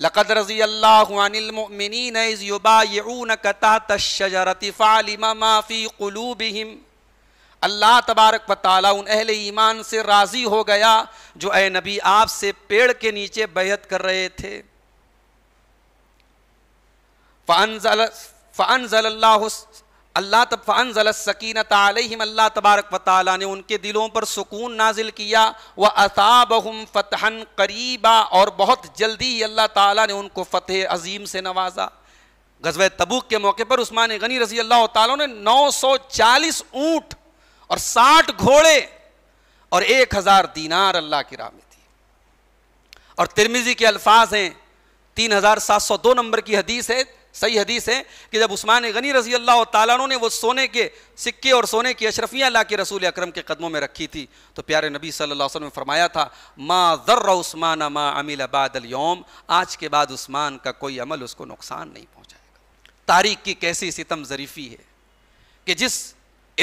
فعلم ما في قلوبهم अल्लाह तबारक वाली उन अहले ईमान से राज़ी हो गया जो ए नबी आपसे पेड़ के नीचे बैत कर रहे थे फ़नजल फ़नजल्ला अल्लाह तफ़ानजल सकीन अल्लाह तबारक वाली ने उनके दिलों पर सुकून नाजिल किया व अताबहम फ़तहन करीबा और बहुत जल्दी ही अल्लाह ताली ने उनको फ़तह अजीम से नवाजा गजब तबूक के मौके पर उस्मान गनी रजी अल्लाह तौ ने 940 ऊँट और 60 घोड़े और 1000 दीनार अल्लाह की राह में थी और तिरमिजी के अल्फाज हैं 3702 नंबर की हदीस है सही हदीस है कि जब उस्मान गनी रजी अल्लाह तु ने वो सोने के सिक्के और सोने की अशरफियाँ ला के रसूल अक्रम के कदमों में रखी थी तो प्यारे नबी सल्लल्लाहु अलैहि वसल्लम ने फरमाया था माँ ज़र्र उस्मान माँ अमिल बादल योम आज के बाद उस्मान का कोई अमल उसको नुकसान नहीं पहुँचाएगा तारीख की कैसी सितम जरीफी है कि जिस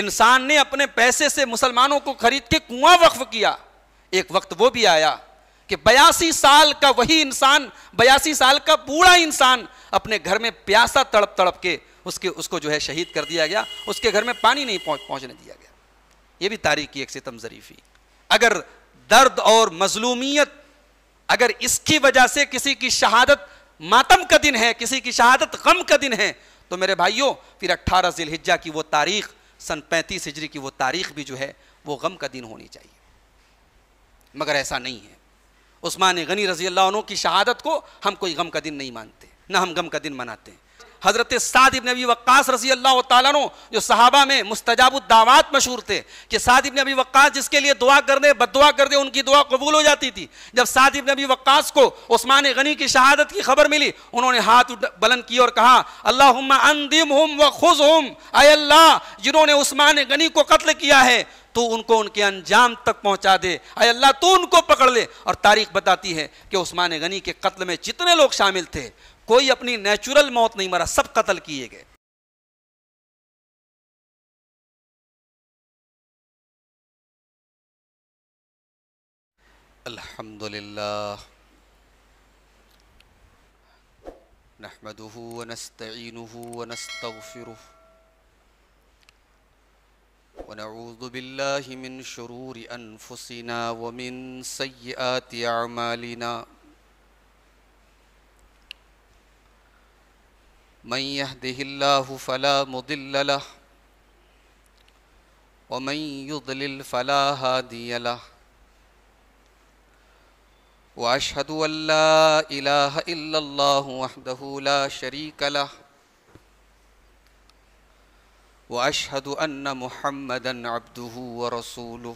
इंसान ने अपने पैसे से मुसलमानों को खरीद के कुआं वक्फ किया एक वक्त वो भी आया कि बयासी साल का वही इंसान बयासी साल का बूढ़ा इंसान अपने घर में प्यासा तड़प तड़प के उसके उसको जो है शहीद कर दिया गया उसके घर में पानी नहीं पहुंच पहुंचने दिया गया ये भी तारीख की एक सितम जरीफी अगर दर्द और मजलूमियत अगर इसकी वजह से किसी की शहादत मातम का दिन है किसी की शहादत गम का दिन है तो मेरे भाइयों फिर अट्ठारह हिजा की वो तारीख सन पैंतीस हिजरी की वो तारीख भी जो है वो गम का दिन होनी चाहिए मगर ऐसा नहीं है उस्मान गनी रजी अल्लाह की शहादत को हम कोई गम का दिन नहीं मानते ना हम गम का दिन मनाते हैं हज़रत सादिब नबी वक्स रसी अल्लाह तु जो सहाबा में मुस्तजाबुद्दावात मशहूर थे कि सादिब नबी वक्स जिसके लिए दुआ कर दे बद दुआ कर दे उनकी दुआ कबूल हो जाती थी जब सादिब नबी वक्स को उस्मान गनी की शहादत की खबर मिली उन्होंने हाथ बुलंद की और कहा अल्लाह अंदिम हम व खुश हम अल्लाह जिन्होंने उस्मान गनी को कत्ल किया है तो उनको उनके अंजाम तक पहुंचा दे अय अल्लाह तू उनको पकड़ ले और तारीख बताती है कि उस्मान गनी के कत्ल में जितने लोग शामिल थे اپنی अपनी موت نہیں مرا سب قتل کیے گئے الحمد لله نحمده ونستعينه ونستغفره ونعوذ بالله من شرور انفسنا ومن سيئات اعمالنا من يهده الله فلا مضل له ومن يضلل فلا هادي له واشهد ان لا اله الا الله وحده لا شريك له واشهد ان محمدا عبده ورسوله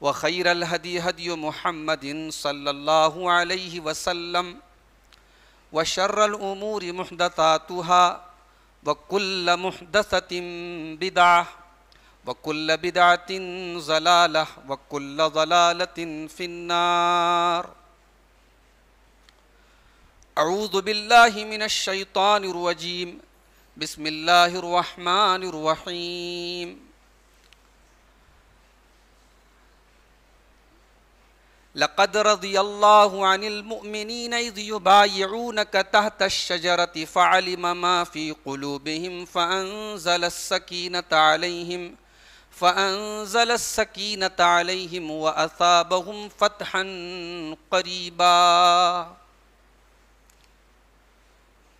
وخير الهدي هدي محمد صلى الله عليه وسلم وشر الأمور محدثاتها وكل محدثة بدعة وكل بدعة زلالة وكل ضلالة في النار أعوذ بالله من الشيطان الرجيم بسم الله الرحمن الرحيم لقد رضي الله عن المؤمنين إذ يبايعونك تحت الشجرة فعلم ما في قلوبهم فأنزل السكينة عليهم فأنزل السكينة عليهم وأثابهم فتحا قريبا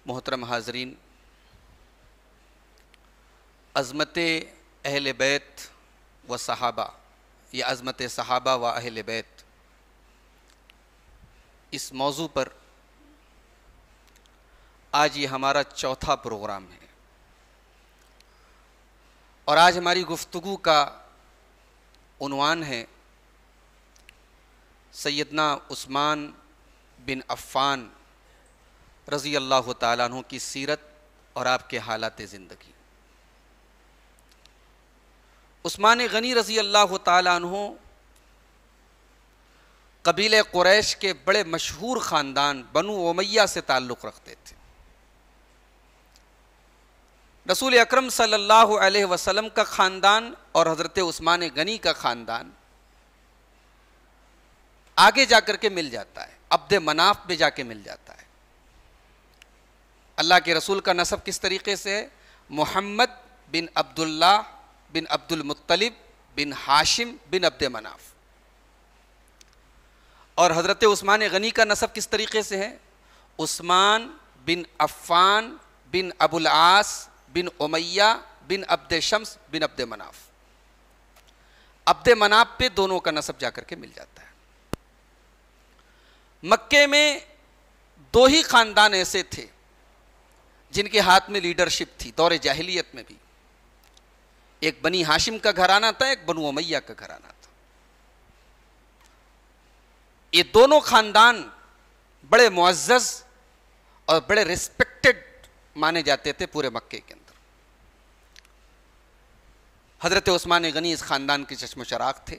محترم حاضرین عظمت اہل بیت و صحابہ یہ عظمت صحابہ و اہل بیت इस मौजू पर आज ये हमारा चौथा प्रोग्राम है और आज हमारी गुफ्तगु का उनवान है सैदना उस्मान बिन अफ़ान रज़ी अल्लाह तु की सीरत और आपके हालात ज़िंदगी उस्मान गनी रज़ी अल्लाह तु कबीले कुरैश के बड़े मशहूर ख़ानदान बनु उमैया से ताल्लुक़ रखते थे रसूल अकरम सल्लल्लाहु अलैहि वसल्लम का ख़ानदान और हज़रत उस्मान गनी का ख़ानदान आगे जाकर के मिल जाता है अब्द मनाफ में जाके मिल जाता है अल्लाह के रसूल का नसब किस तरीके से है मोहम्मद बिन अब्दुल्ला बिन अब्दुल मुत्तलिब बिन हाशिम बिन अब्द मनाफ और हज़रत उस्मान गनी का नसब किस तरीके से है उस्मान बिन अफ़ान बिन अबुल आस बिन उमैया बिन अब्द शम्स बिन अब्द मनाफ अब्द मनाफ पे दोनों का नसब जाकर के मिल जाता है मक्के में दो ही ख़ानदान ऐसे थे जिनके हाथ में लीडरशिप थी दौरे जाहिलियत में भी एक बनी हाशिम का घराना था एक बनु उमैया का घराना था ये दोनों खानदान बड़े मुआजस और बड़े रिस्पेक्टेड माने जाते थे पूरे मक्के के अंदर हज़रत उस्मान गनी इस ख़ानदान के चश्म चराग थे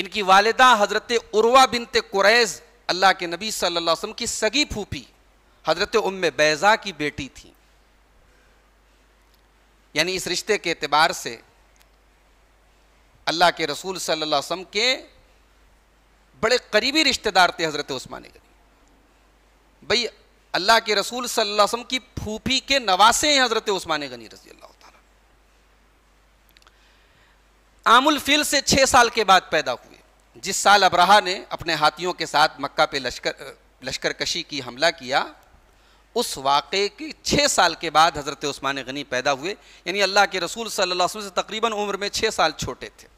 इनकी वालदा हज़रत उर्वा बिनते कुरैज़ अल्लाह के नबी सल्लल्लाहु अलैहि वसल्लम की सगी फूफी हज़रत उम बैज़ा की बेटी थी यानी इस रिश्ते के अतबार से अल्लाह के रसूल सल्लल्लाहु अलैहि वसल्लम के बड़े करीबी रिश्तेदार थे हज़रत उस्मान गनी भाई अल्लाह के रसूल सल्लासम की फूफी के नवासे हैं हज़रत उस्मान गनी रजी अल्लाह आमुल फिल से छः साल के बाद पैदा हुए जिस साल अब्रहा ने अपने हाथियों के साथ मक्का पे लश्कर लश्कर कशी की हमला किया उस वाक़े के छः साल के बाद हज़रत उस्मान गनी पैदा हुए यानी अल्लाह के रसूल सल्लल्लाहु अलैहि वसल्लम से तकरीबन उम्र में छः साल छोटे थे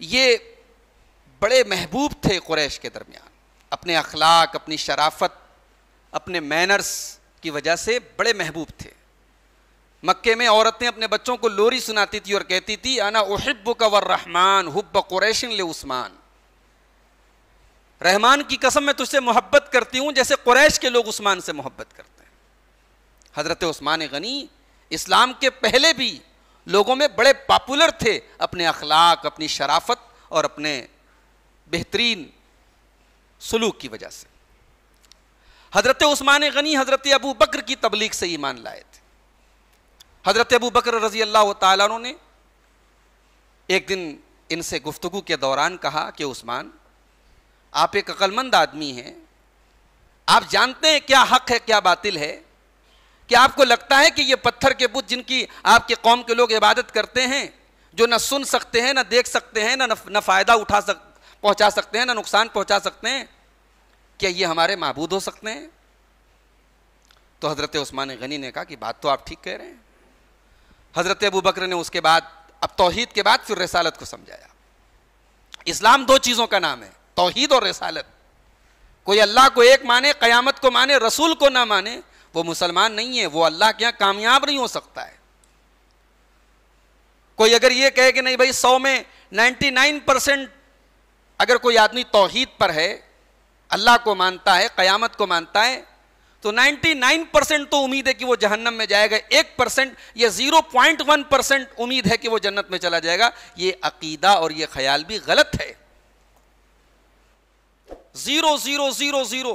ये बड़े महबूब थे कुरैश के दरमियान अपने अखलाक अपनी शराफत अपने मैनर्स की वजह से बड़े महबूब थे मक्के में औरतें अपने बच्चों को लोरी सुनाती थी और कहती थी आना उहिब कवर रहमान हुब कुरैशन ले उस्मान रहमान की कसम मैं तुझसे मोहब्बत करती हूँ जैसे कुरैश के लोग उस्मान से मोहब्बत करते हैं हज़रत उस्मान गनी इस्लाम के पहले भी लोगों में बड़े पॉपुलर थे अपने अखलाक अपनी शराफत और अपने बेहतरीन सलूक की वजह से हज़रत उस्मान गनी हज़रत अबू बकर की तबलीग से ईमान लाए थे हज़रत अबू बकर रज़ी अल्लाह तु ने एक दिन इनसे गुफ्तु के दौरान कहा कि उस्मान आप एक अक्लमंद आदमी हैं आप जानते हैं क्या हक है क्या बातिल है कि आपको लगता है कि ये पत्थर के बुत जिनकी आपके कौम के लोग इबादत करते हैं जो ना सुन सकते हैं ना देख सकते हैं ना ना फ़ायदा उठा सक पहुंचा सकते हैं ना नुकसान पहुंचा सकते हैं क्या ये हमारे महबूद हो सकते हैं तो हज़रत उस्मान गनी ने कहा कि बात तो आप ठीक कह रहे हैं हज़रत अबू बकर ने उसके बाद अब तोहहीद के बाद फिर रसालत को समझाया इस्लाम दो चीज़ों का नाम है तोहहीद और रसालत कोई अल्लाह को एक माने क़यामत को माने रसूल को ना माने वो मुसलमान नहीं है वो अल्लाह के यहां कामयाब नहीं हो सकता है कोई अगर ये कहे कि नहीं भाई सौ में नाइन्टी नाइन परसेंट अगर कोई आदमी तोहहीद पर है अल्लाह को मानता है क़यामत को मानता है तो नाइन्टी नाइन परसेंट तो उम्मीद है कि वो जहन्नम में जाएगा एक परसेंट या वन परसेंट उम्मीद है कि वो जन्नत में चला जाएगा ये अकीदा और ये ख्याल भी गलत है जीरो जीरो जीरो जीरो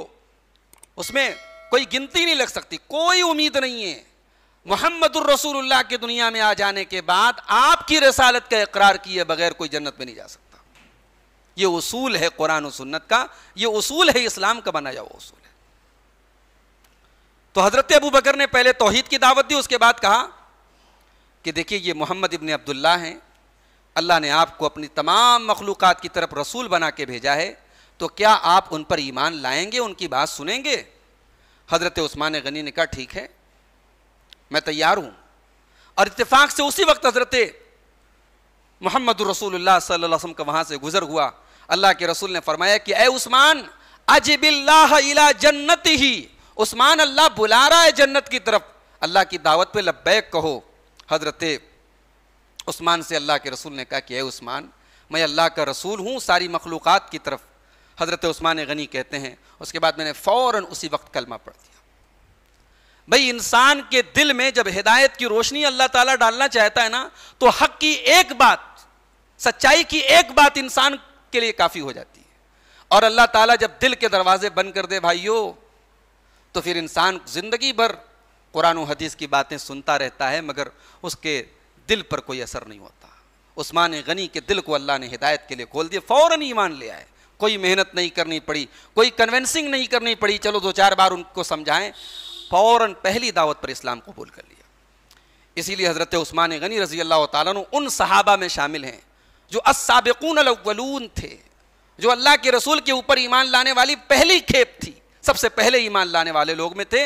उसमें कोई गिनती नहीं लग सकती कोई उम्मीद नहीं है मोहम्मद रसूलुल्लाह के दुनिया में आ जाने के बाद आपकी रसालत का इकरार किए बगैर कोई जन्नत में नहीं जा सकता ये उसूल है कुरान सुन्नत का ये उसूल है इस्लाम का बनाया हुआ उसूल है तो हज़रत अबू बकर ने पहले तोहहीद की दावत दी उसके बाद कहा कि देखिए ये मोहम्मद इबन अब्दुल्ला हैं अल्लाह ने आपको अपनी तमाम मखलूक़ात की तरफ रसूल बना के भेजा है तो क्या आप उन पर ईमान लाएंगे उनकी बात सुनेंगे हज़रत उस्मान गनी ने कहा ठीक है मैं तैयार हूँ और इतफाक़ से उसी वक्त हज़रत मोहम्मद रसूलुल्लाह सल्लल्लाहु अलैहि वसल्लम का वहां से गुज़र हुआ अल्लाह के रसूल ने फरमाया कि ए उस्मान अजबिल्लाह इला जन्नत ही उस्मान अल्लाह बुला रहा है जन्नत की तरफ अल्लाह की दावत पे लब्बैक कहो हज़रत उस्मान से अल्लाह के रसूल ने कहा कि ए उस्मान मैं अल्लाह का रसूल हूँ सारी मखलूक़ात की तरफ हज़रत उस्मान गनी कहते हैं उसके बाद मैंने फ़ौर उसी वक्त कलमा पढ़ दिया भाई इंसान के दिल में जब हिदायत की रोशनी अल्लाह ताला डालना चाहता है ना तो हक की एक बात सच्चाई की एक बात इंसान के लिए काफ़ी हो जाती है और अल्लाह ताला जब दिल के दरवाजे बंद कर दे भाइयों तो फिर इंसान ज़िंदगी भर कुरान हदीस की बातें सुनता रहता है मगर उसके दिल पर कोई असर नहीं होता उस्मान गनी के दिल को अल्लाह ने हिदायत के लिए खोल दिया फ़ौर ईमान ले आए कोई मेहनत नहीं करनी पड़ी कोई कन्वेंसिंग नहीं करनी पड़ी चलो दो चार बार उनको समझाएं फौरन पहली दावत पर इस्लाम कबूल कर लिया इसीलिए हज़रत उस्मान गनी रजी अल्लाह तुन उन सहाबा में शामिल हैं जो असाबिकून अलवलून थे जो अल्लाह के रसूल के ऊपर ईमान लाने वाली पहली खेप थी सबसे पहले ईमान लाने वाले लोग में थे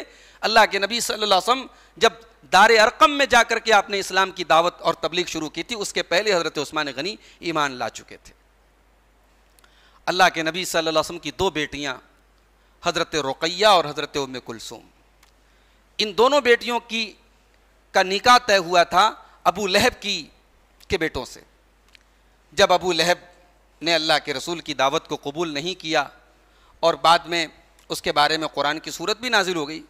अल्लाह के नबी सल्लम जब दार अरकम में जाकर के आपने इस्लाम की दावत और तबलीग शुरू की थी उसके पहले हज़रत उस्मान गनी ईमान ला चुके थे अल्लाह के नबी सल वसम की दो बेटियाँ हज़रत रुकैया और हज़रत उम कुलसूम इन दोनों बेटियों की का निका तय हुआ था अबू लहब की के बेटों से जब अबू लहब ने अल्लाह के रसूल की दावत को कबूल नहीं किया और बाद में उसके बारे में कुरान की सूरत भी नाजिल हो गई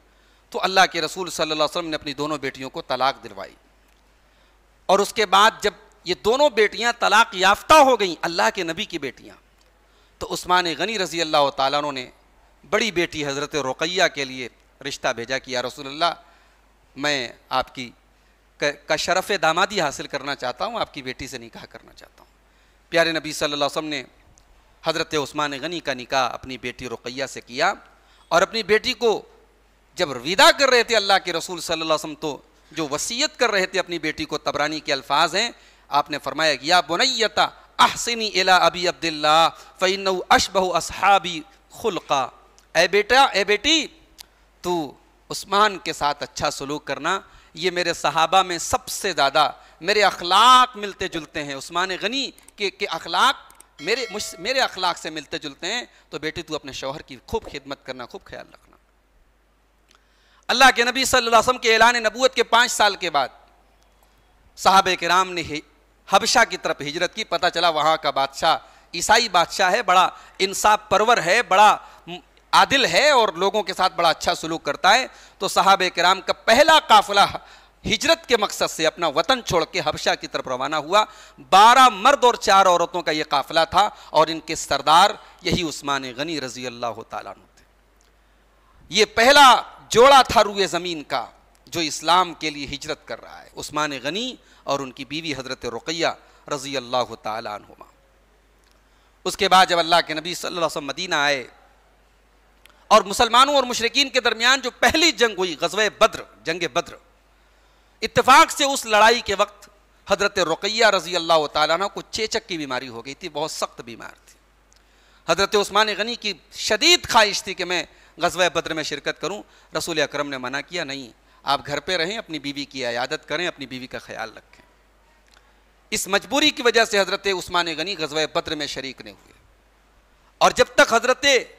तो अल्लाह के रसूल सल्लल्लाहु अलैहि वसल्लम ने अपनी दोनों बेटियों को तलाक दिलवाई और उसके बाद जब ये दोनों बेटियां तलाक याफ्ता हो गई अल्लाह के नबी की बेटियां तो उस्मान गनी रज़ी अल्लाह तु ने बड़ी बेटी हज़रत रुकैया के लिए रिश्ता भेजा कि या रसूलल्लाह मैं आपकी का शरफ़ दामादी हासिल करना चाहता हूँ आपकी बेटी से निकाह करना चाहता हूँ प्यारे नबी सल्लल्लाहु अलैहि वसल्लम ने हज़रत उस्मान गनी का निकाह अपनी बेटी रुकैया से किया और अपनी बेटी को जब विदा कर रहे थे अल्लाह के रसूल सल्लल्लाहु अलैहि वसल्लम तो जो वसीयत कर रहे थे अपनी बेटी को तबरानी के अल्फाज हैं आपने फरमाया कि या बुनैता अहसिनी एला अबी अब्दुल्ला फ़ैन अशबह असहाबी खुलका ए बेटा ए बेटी तू उस्मान के साथ अच्छा सलूक करना ये मेरे सहाबा में सबसे ज़्यादा मेरे अखलाक मिलते जुलते हैं उस्मान गनी के के अखलाक मेरे मुझ मेरे अखलाक से मिलते जुलते हैं तो बेटी तू अपने शोहर की खूब खिदमत करना खूब ख्याल रखना अल्लाह के नबी सल्लल्लाहु अलैहि वसल्लम के ऐलान नबूत के पाँच साल के बाद साहब कराम ने हबशा की तरफ हिजरत की पता चला वहाँ का बादशाह ईसाई बादशाह है बड़ा इंसाफ परवर है बड़ा आदिल है और लोगों के साथ बड़ा अच्छा सलूक करता है तो साहब कराम का पहला काफिला हिजरत के मकसद से अपना वतन छोड़ के हबशा की तरफ रवाना हुआ बारह मर्द और चार औरतों का ये काफिला था और इनके सरदार यही उस्मान गनी रजी अल्लाह तला ये पहला जोड़ा था रुए ज़मीन का जो इस्लाम के लिए हिजरत कर रहा है उस्मान गनी और उनकी बीवी हज़रत रुकैया रज़ी अल्लाह तुमा उसके बाद जब अल्लाह के नबी सल्लल्लाहु अलैहि वसल्लम मदीना आए और मुसलमानों और मुशरकिन के दरमियान जो पहली जंग हुई गजब बद्र जंग बद्र इतफाक़ से उस लड़ाई के वक्त हज़रत रुकैया रज़ी अल्लाह तु को चेचक की बीमारी हो गई थी बहुत सख्त बीमार थी हज़रत उस्मान गनी की शदीद ख्वाहिश थी कि मैं गजब बद्र में शिरकत करूँ रसूल अक्रम ने मना किया नहीं आप घर पे रहें अपनी बीवी की आयादत करें अपनी बीवी का ख्याल रखें इस मजबूरी की वजह से हज़रत उस्मान गनी गजवा बद्र में शरीक नहीं हुए और जब तक हज़रत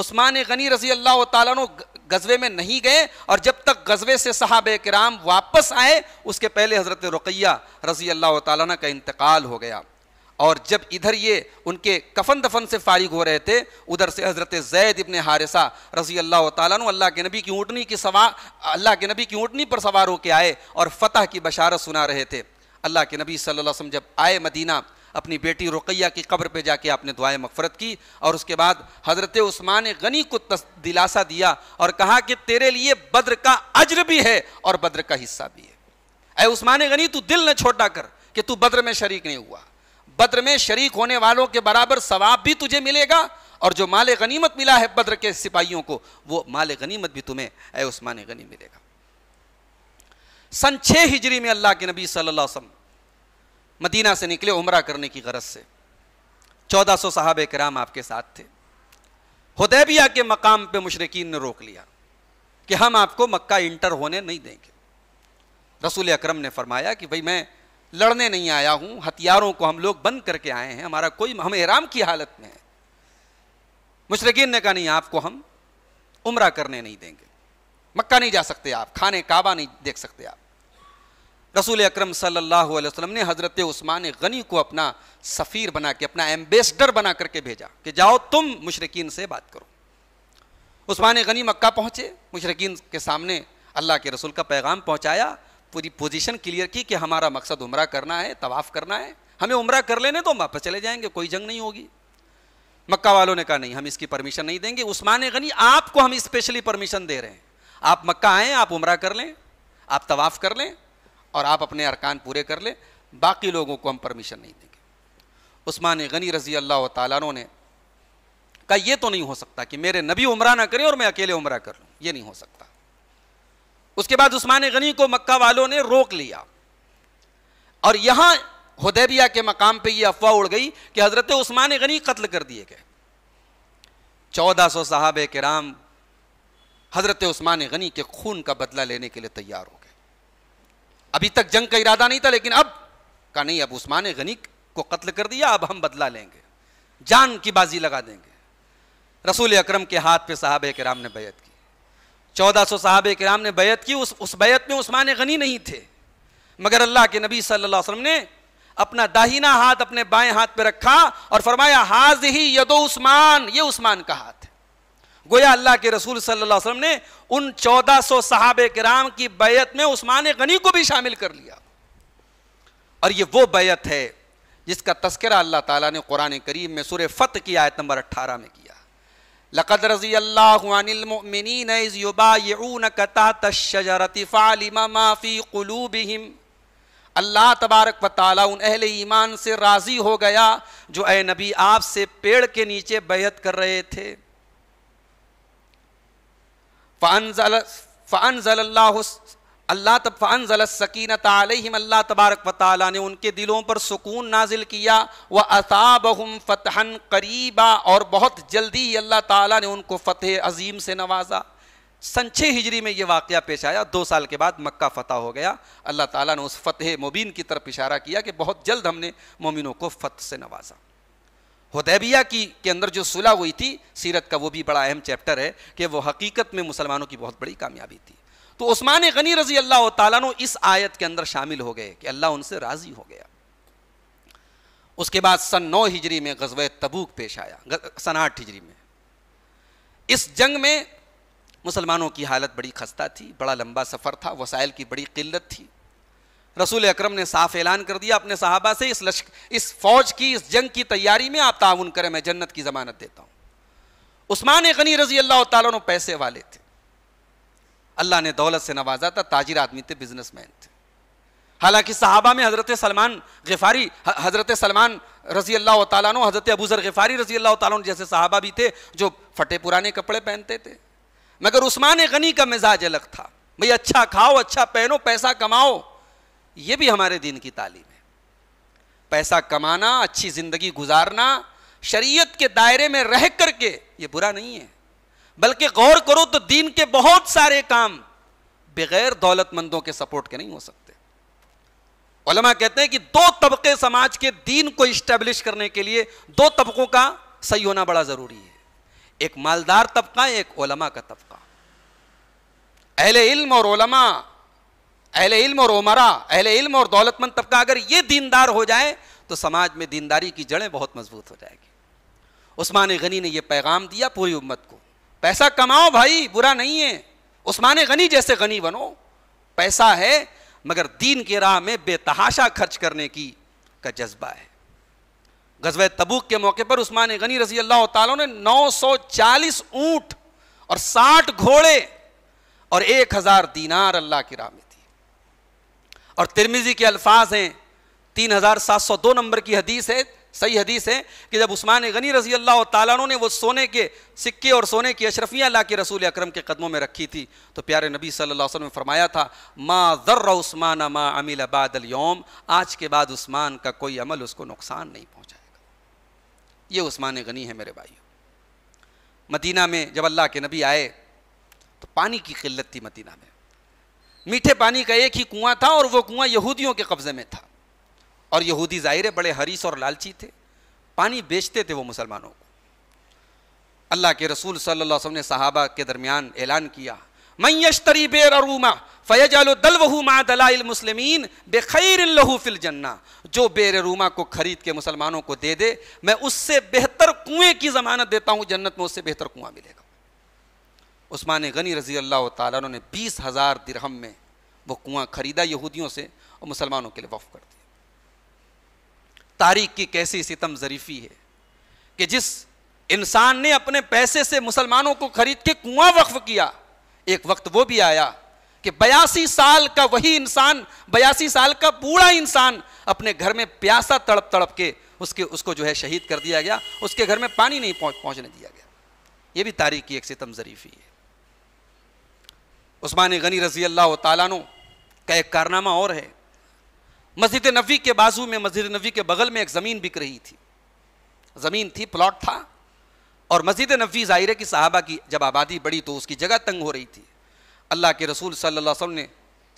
उस्मान गनी रजी अल्लाह तु गजबे में नहीं गए और जब तक गजबे से साहब कराम वापस आए उसके पहले हज़रत रुकैया रजी अल्लाह तला का इंतकाल हो गया और जब इधर ये उनके कफन दफन से फारिग हो रहे थे उधर से हज़रत जैद इबन हारिसा रजी अल्लाह तु अल्लाह के नबी की ऊँटनी की सवार अल्लाह के नबी की ऊँटनी पर सवार होकर आए और फ़तह की बशारत सुना रहे थे अल्लाह के नबी सल्लम जब आए मदीना अपनी बेटी रुकैया की कब्र पे जाके आपने दुआएं मफ़रत की और उसके बाद हज़रत उस्मान गनी को दिलासा दिया और कहा कि तेरे लिए बद्र का अज्र भी है और बद्र का हिस्सा भी है अः उस्मान गनी तू दिल न छोटा कर कि तू बद्र में शरीक नहीं हुआ बद्र में शरीक होने वालों के बराबर सवाब भी तुझे मिलेगा और जो माल गनीमत मिला है बद्र के सिपाहियों को वो माल गनीमत भी तुम्हें ए उस्मान गनी मिलेगा सन छः हिजरी में अल्लाह के नबी सल्लल्लाहु अलैहि वसल्लम मदीना से निकले उमरा करने की गरज से चौदह सौ साहब कराम आपके साथ थे हुदैबिया के मकाम पर मुशरकिन ने रोक लिया कि हम आपको मक्का इंटर होने नहीं देंगे रसूल अकरम ने फरमाया कि भाई मैं लड़ने नहीं आया हूं हथियारों को हम लोग बंद करके आए हैं हमारा कोई हम एहराम की हालत में है मुशरकिन ने कहा नहीं आपको हम उम्र करने नहीं देंगे मक्का नहीं जा सकते आप खाने काबा नहीं देख सकते आप रसूल अकरम सल्लल्लाहु अलैहि वसल्लम ने हज़रत उस्मान गनी को अपना सफ़ीर बना के अपना एम्बेसडर बना करके भेजा कि जाओ तुम मुशरकिन से बात करो उस्मान गनी मक्का पहुँचे मुशरकिन के सामने अल्लाह के रसूल का पैगाम पहुँचाया पूरी पोजीशन क्लियर की कि हमारा मकसद उम्र करना है तवाफ़ करना है हमें उम्र कर लेने तो हम वापस चले जाएंगे कोई जंग नहीं होगी मक्का वालों ने कहा नहीं हम इसकी परमिशन नहीं देंगे उस्मान गनी आपको हम स्पेशली परमिशन दे रहे हैं आप मक्का आए आप उम्र कर लें आप तवाफ़ कर लें और आप अपने अरकान पूरे कर लें बाकी लोगों को हम परमिशन नहीं देंगे उस्मान गनी रजी अल्लाह तु ने कहा यह तो नहीं हो सकता कि मेरे नबी उम्र ना करें और मैं अकेले उम्र कर लूँ ये नहीं हो सकता उसके बाद उस्मान गनी को मक्का वालों ने रोक लिया और यहां हुदैबिया के मकाम पे यह अफवाह उड़ गई कि हजरत उस्मान गनी कत्ल कर दिए गए चौदह सौ साहब कराम हजरत उस्मान गनी के खून का बदला लेने के लिए तैयार हो गए अभी तक जंग का इरादा नहीं था लेकिन अब का नहीं अब उस्मान गनी को कत्ल कर दिया अब हम बदला लेंगे जान की बाजी लगा देंगे रसूल अक्रम के हाथ पे साहब कराम ने बैत की चौदह सौ साहब कराम ने बैत की उस उस बैत में उस्मान गनी नहीं थे मगर अल्लाह के नबी सल्लल्लाहु अलैहि वसल्लम ने अपना दाहिना हाथ अपने बाएं हाथ पे रखा और फरमाया हाज ही यदो उस्मान ये उस्मान का हाथ है गोया अल्लाह के रसूल सल्लल्लाहु अलैहि वसल्लम ने उन चौदह सौ साहब कराम की बैत में उस्मान गनी को भी शामिल कर लिया और ये वो बैत है जिसका तस्करा अल्लाह ताला ने कुरान करीम में सुर फत की आयत नंबर अट्ठारह में किया الشجرة فعلم ما في قلوبهم अल्लाह तबारक वाली उन अहल ईमान से राज़ी हो गया जो ए नबी आपसे पेड़ के नीचे बेहत कर रहे थे फ़ानज़ल्ला अल्लाह तफ़ानजल सकीन तम अल्लाह तबारक व ताली ने उनके दिलों पर सुकून नाजिल किया व हम फ़तहन करीबा और बहुत जल्दी ही अल्लाह ताली ने उनको फ़तह अजीम से नवाजा सन छः हिजरी में ये वाक़ पेश आया दो साल के बाद मक्का फ़तह हो गया अल्लाह ताली ने उस फतेह मुबीन की तरफ इशारा किया कि बहुत जल्द हमने मोमिनों को फ़तह से नवाजा हदैबिया की के अंदर जो सुलह हुई थी सीरत का वो भी बड़ा अहम चैप्टर है कि वह हकीकत में मुसलमानों की बहुत बड़ी कामयाबी थी तो उस्मान गनी रजी अल्लाह तला इस आयत के अंदर शामिल हो गए कि अल्लाह उनसे राजी हो गया उसके बाद सन नौ हिजरी में गजब तबूक पेश आया सन आठ हिजरी में इस जंग में मुसलमानों की हालत बड़ी खस्ता थी बड़ा लंबा सफ़र था वसाइल की बड़ी किल्लत थी रसूल अक्रम ने साफ ऐलान कर दिया अपने साहबा से इस लश्क इस फौज की इस जंग की तैयारी में आप ताउन करें मैं जन्नत की ज़मानत देता हूँ उस्मान गनी रजी अल्लाह तैसे वाले थे अल्लाह ने दौलत से नवाजा था ताजिर आदमी थे मैन थे हालांकि साहबा में हज़रत सलमान गफ़ारी हज़रत सलमान रजी अल्लाह तु हज़रत अबूज़र गफ़ारी रजी अल्लाह तु जैसे साहबा भी थे जो फटे पुराने कपड़े पहनते थे मगर उस्मान गनी का मिजाज अलग था भाई अच्छा खाओ अच्छा पहनो पैसा कमाओ ये भी हमारे दिन की तालीम है पैसा कमाना अच्छी ज़िंदगी गुजारना शरीयत के दायरे में रह करके ये बुरा नहीं है बल्कि गौर करो तो दीन के बहुत सारे काम बगैर दौलतमंदों के सपोर्ट के नहीं हो सकते उलमा कहते हैं कि दो तबके समाज के दीन को इस्टेब्लिश करने के लिए दो तबकों का सही होना बड़ा जरूरी है एक मालदार तबका एक ओलमा का तबका अहले इल्म और ओलमा अहले इल्म और उमरा अहले इल्म और दौलतमंद तबका अगर ये दीनदार हो जाए तो समाज में दीनदारी की जड़ें बहुत मजबूत हो जाएगी उस्मान गनी ने यह पैगाम दिया पूरी उम्मत को पैसा कमाओ भाई बुरा नहीं है उस्मान गनी जैसे गनी बनो पैसा है मगर दीन के राह में बेतहाशा खर्च करने की का जज्बा है गजब तबूक के मौके पर उस्मान गनी रजी अल्लाह तौ ने 940 ऊंट और 60 घोड़े और 1000 दीनार अल्लाह की राह में थी और तिरमिजी के अल्फाज हैं 3702 नंबर की हदीस है सही हदीस है कि जब उस्मान गनी रजी अल्लाह तु ने वो सोने के सिक्के और सोने की अशरफियाँ ला के रसूल अक्रम के कदमों में रखी थी तो प्यारे नबी सल्लल्लाहु अलैहि वसल्लम ने फरमाया था माँ ज़र्र उस्मान माँ अमिल बादल योम आज के बाद उस्मान का कोई अमल उसको नुकसान नहीं पहुँचाएगा ये उस्मान गनी है मेरे भाई मदीना में जब अल्लाह के नबी आए तो पानी की किल्लत थी मदीना में मीठे पानी का एक ही कुआँ था और वह कुआँ यहूदियों के कब्ज़े में था और यहूदी ज़ाहिर है बड़े हरीस और लालची थे पानी बेचते थे वो मुसलमानों को अल्लाह के रसूल सल्लल्लाहु अलैहि वसल्लम ने सहाबा के दरमियान ऐलान किया मैशतरी बेरूमा फ़ैजाल मा दलाइल मुसलमिन बेखैर फिल जन्ना जो बेरूमा को खरीद के मुसलमानों को दे दे मैं उससे बेहतर कुएं की ज़मानत देता हूँ जन्नत में उससे बेहतर कुआं मिलेगा उस्मान गनी रजी अल्लाह तु ने बीस हज़ार दिरहम में वो कुआं खरीदा यहूदियों से और मुसलमानों के लिए वफ़ कर दिया तारीख की कैसी सितम जरीफी है कि जिस इंसान ने अपने पैसे से मुसलमानों को खरीद के कुआं वक्फ किया एक वक्त वो भी आया कि बयासी साल का वही इंसान बयासी साल का बूढ़ा इंसान अपने घर में प्यासा तड़प तड़प के उसके उसको जो है शहीद कर दिया गया उसके घर में पानी नहीं पहुंच पहुंचने दिया गया ये भी तारीख की एक सितम जरीफी है उस्मान गनी रजी अल्लाह तला का एक कारनामा और है मस्जिद नबी के बाजू में मस्जिद नबी के बगल में एक ज़मीन बिक रही थी ज़मीन थी प्लॉट था और मस्जिद नबी ज़ाहिर की साहबा की जब आबादी बढ़ी तो उसकी जगह तंग हो रही थी अल्लाह के रसूल सल्लल्लाहु अलैहि वसल्लम ने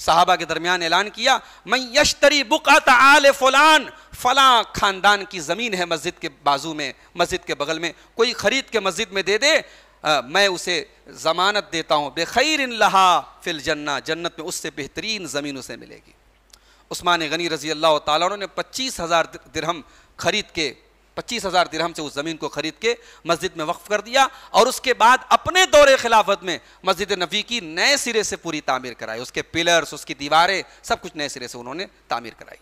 साहबा के दरमियान ऐलान किया मैं यशतरी बुकात आल फलान फलां खानदान की ज़मीन है मस्जिद के बाजू में मस्जिद के बगल में कोई ख़रीद के मस्जिद में दे दे आ, मैं उसे ज़मानत देता हूँ बेखैर लहा फिल जन्ना जन्नत में उससे बेहतरीन ज़मीन उसे मिलेगी उस्मान गनी रजी अल्लाह तु ने पच्चीस हज़ार दिरहम खरीद के पच्चीस हज़ार दिरहम से उस ज़मीन को ख़रीद के मस्जिद में वक्फ़ कर दिया और उसके बाद अपने दौरे खिलाफत में मस्जिद नबी की नए सिरे से पूरी तामीर कराई उसके पिलर्स उसकी दीवारें सब कुछ नए सिरे से उन्होंने तामीर कराई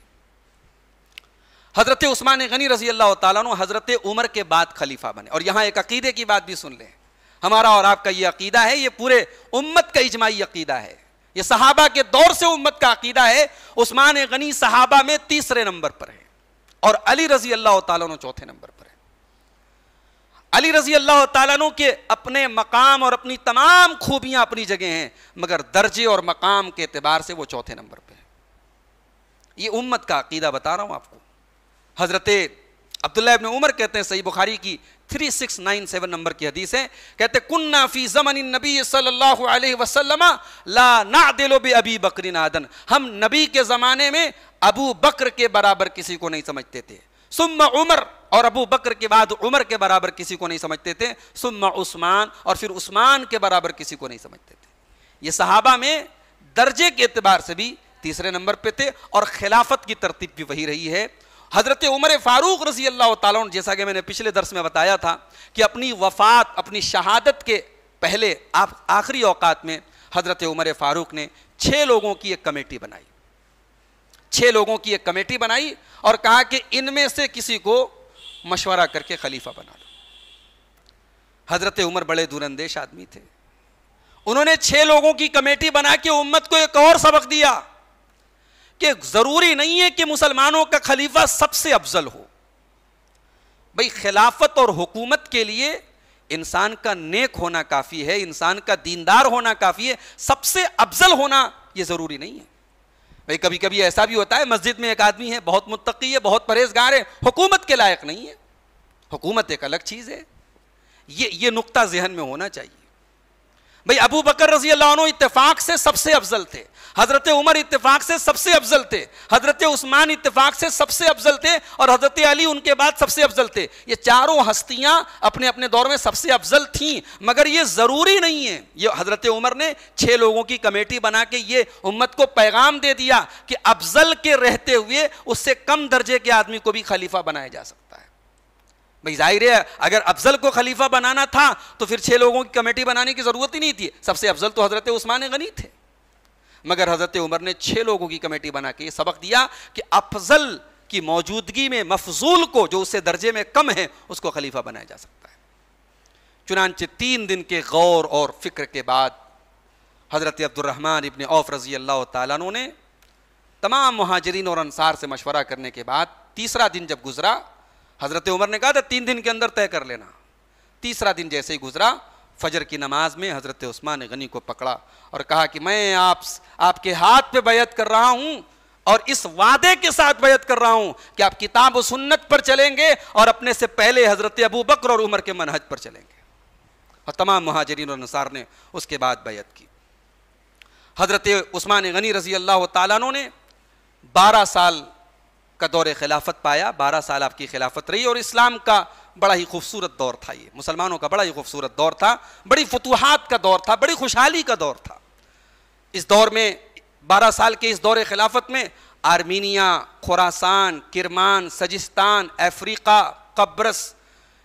हज़रत उस्मान गनी रजी अल्लाह तु हज़रत उमर के बाद खलीफा बने और यहाँ एक अकीदे की बात भी सुन लें हमारा और आपका ये अकीदा है ये पूरे उम्मत का इजमाही अकीदा है ये सहाबा के दौर से उम्मत का अकीदा है उस्मान गनी सहाबा में तीसरे नंबर पर है और अली रजी अल्लाह तु चौथे नंबर पर है अली रजी अल्लाह तु के अपने मकाम और अपनी तमाम खूबियां अपनी जगह हैं मगर दर्जे और मकाम के अतबार से वो चौथे नंबर पर है ये उम्मत का अकीदा बता रहा हूं आपको हजरत अब्दुल्ला इबन उमर कहते हैं सही बुखारी की three six nine seven number की हदीस है कहते कुन्ना फी जमन नबी सल्लल्लाहु अलैहि वसल्लम ला ना दिलो अबी बकरी नादन हम नबी के ज़माने में अबू बकर के बराबर किसी को नहीं समझते थे सुम उमर और अबू बकर के बाद उमर के बराबर किसी को नहीं समझते थे सुम उस्मान और फिर उस्मान के बराबर किसी को नहीं समझते थे ये सहाबा में दर्जे के अतबार से भी तीसरे नंबर पे थे और खिलाफत की तरतीब भी वही रही है हज़रत उमर फ़ारूक रजी अल्लाह तौन जैसा कि मैंने पिछले दर्श में बताया था कि अपनी वफ़ात अपनी शहादत के पहले आप आखिरी औकात में हज़रत उमर फ़ारूक ने छः लोगों की एक कमेटी बनाई छः लोगों की एक कमेटी बनाई और कहा कि इनमें से किसी को मशवरा करके खलीफा बना लो हज़रत उमर बड़े दूरंदेश आदमी थे उन्होंने छः लोगों की कमेटी बना के उम्मत को एक और सबक दिया कि जरूरी नहीं है कि मुसलमानों का खलीफा सबसे अफजल हो भाई खिलाफत और हुकूमत के लिए इंसान का नेक होना काफ़ी है इंसान का दीनदार होना काफ़ी है सबसे अफजल होना यह ज़रूरी नहीं है भाई कभी कभी ऐसा भी होता है मस्जिद में एक आदमी है बहुत मुतकी है बहुत परहेजगार है हुकूमत के लायक नहीं है हुकूमत एक अलग चीज़ है ये ये नुकता जहन में होना चाहिए भाई अबू बकर रजी अल्लाह इतफाक़ से सबसे अफजल थे हजरत उमर इतफाक से सबसे अफजल थे हजरत उस्मान इतफाक से सबसे अफजल थे और हजरत अली उनके बाद सबसे अफजल थे ये चारों हस्तियां अपने अपने दौर में सबसे अफजल थीं मगर ये ज़रूरी नहीं है ये हजरत उमर ने छः लोगों की कमेटी बना के ये उम्मत को पैगाम दे दिया कि अफजल के रहते हुए उससे कम दर्जे के आदमी को भी खलीफा बनाया जा सकता है भाई जाहिर है अगर अफजल को खलीफा बनाना था तो फिर छः लोगों की कमेटी बनाने की ज़रूरत ही नहीं थी सबसे अफजल तो हजरत उस्मान गनी थे मगर हज़रत उमर ने छः लोगों की कमेटी बना के ये सबक दिया कि अफजल की मौजूदगी में मफजूल को जो उससे दर्जे में कम है उसको खलीफा बनाया जा सकता है चुनानचे तीन दिन के गौर और फिक्र के बाद हज़रत अब्दुलरहमान इबन औफ रज़ी अल्लाह तु ने तमाम महाजरीन और अनसार से मशवरा करने के बाद तीसरा दिन जब गुजरा हज़रत उमर ने कहा था तीन दिन के अंदर तय कर लेना तीसरा दिन जैसे ही गुजरा फजर की नमाज में हज़रत उस्मान गनी को पकड़ा और कहा कि मैं आप आपके हाथ पे बैत कर रहा हूँ और इस वादे के साथ बैत कर रहा हूँ कि आप किताब व सुन्नत पर चलेंगे और अपने से पहले हज़रत अबू बकर और उमर के मनहज पर चलेंगे और तमाम महाजरीन और नसार ने उसके बाद बैत की हज़रत उस्मान गनी रजी अल्लाह तु ने बारह साल का दौर खिलाफत पाया बारह साल आपकी खिलाफत रही और इस्लाम का बड़ा ही खूबसूरत दौर था ये मुसलमानों का बड़ा ही खूबसूरत दौर था बड़ी फतूहत का दौर था बड़ी खुशहाली का दौर था इस दौर में बारह साल के इस दौर खिलाफत में Armenia Khurasan Kirman Sijistan Africa कब्रस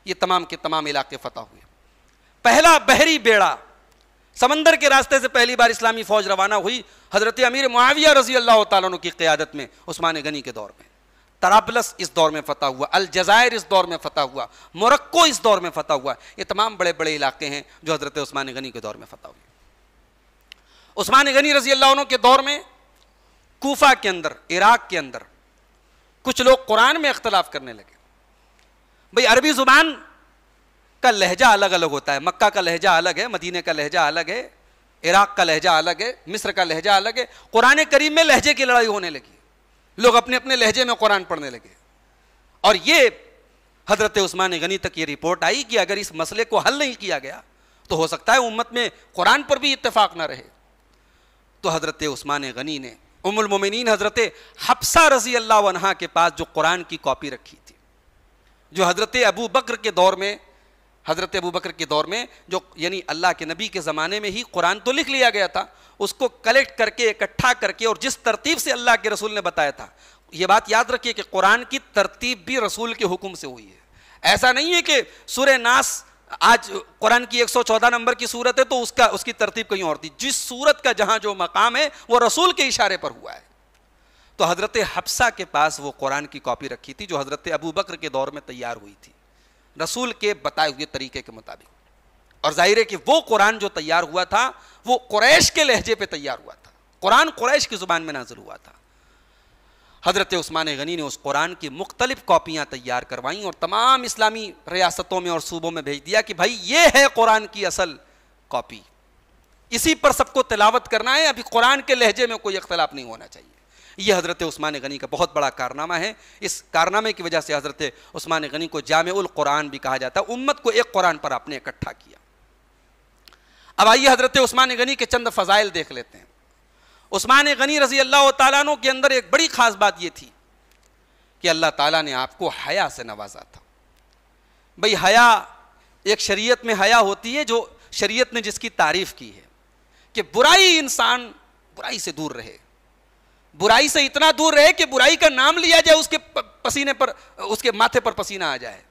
ये तमाम के तमाम इलाके फतह हुए पहला बहरी बेड़ा समंदर के रास्ते से पहली बार इस्लामी फौज रवाना हुई हजरत अमीर मुआविया रजी अल्लाह तुम की क्यादत में उस्मान गनी के दौर में तराबलस इस दौर में फतह हुआ अलजायर इस दौर में फतह हुआ मोरक्को इस दौर में फतह हुआ ये तमाम बड़े बड़े इलाके हैं जो हज़रत उस्मान गनी के दौर में फतह हुए उस्मान गनी रजी अल्लाह के दौर में कोफा के अंदर इराक के अंदर कुछ लोग कुरान में अख्तलाफ करने लगे भाई अरबी ज़ुबान का लहजा अलग अलग होता है मक्का का लहजा अलग है मदीने का लहजा अलग है इराक का लहजा अलग है मिस्र का लहजा अलग है कुरान करीम में लहजे की लड़ाई होने लगी लोग अपने अपने लहजे में कुरान पढ़ने लगे और ये हजरत उस्मान गनी तक ये रिपोर्ट आई कि अगर इस मसले को हल नहीं किया गया तो हो सकता है उम्मत में कुरान पर भी इतफाक़ ना रहे तो हजरत उस्मान गनी ने उमुल उमुलमिन हजरत हफ्सा रजी अल्लाह के पास जो कुरान की कॉपी रखी थी जो हजरत अबू बकर के दौर में हजरत अबू बकर के दौर में जो यानी अल्लाह के नबी के ज़माने में ही कुरान तो लिख लिया गया था उसको कलेक्ट करके इकट्ठा करके और जिस तरतीब से अल्लाह के रसूल ने बताया था ये बात याद रखिए कि कुरान की तरतीब भी रसूल के हुक्म से हुई है ऐसा नहीं है कि सूर्य नास आज कुरान की 114 नंबर की सूरत है तो उसका उसकी तरतीब कहीं और थी जिस सूरत का जहां जो मकाम है वो रसूल के इशारे पर हुआ है तो हज़रत हफ्सा के पास वो कुरान की कॉपी रखी थी जो हज़रत अबू बकर के दौर में तैयार हुई थी रसूल के बताए हुए तरीके के मुताबिक और जाहिर है कि वो कुरान जो तैयार हुआ था वो कुरैश के लहजे पे तैयार हुआ था कुरान कुरैश की ज़ुबान में नाजिल हुआ था हज़रत उस्मान गनी ने उस कुरान की मुख्तलिफ कापियाँ तैयार करवाईं और तमाम इस्लामी रियासतों में और सूबों में भेज दिया कि भाई ये है कुरान की असल कॉपी इसी पर सबको तिलावत करना है अभी कुरान के लहजे में कोई अख्तलाफ नहीं होना चाहिए यह हज़रत उस्मान गनी का बहुत बड़ा कारनामा है इस कारनामे की वजह से हज़रत उस्मान गनी को जाम कुरान भी कहा जाता है उम्मत को एक कुरान पर आपने इकट्ठा किया अब आइए हजरत उस्मान गनी के चंद फ़ज़ाइल देख लेते हैं उस्मान गनी रजी अल्लाह तु के अंदर एक बड़ी ख़ास बात यह थी कि अल्लाह ताला ने आपको हया से नवाजा था भाई हया एक शरीयत में हया होती है जो शरीयत ने जिसकी तारीफ़ की है कि बुराई इंसान बुराई से दूर रहे बुराई से इतना दूर रहे कि बुराई का नाम लिया जाए उसके पसीने पर उसके माथे पर पसीना आ जाए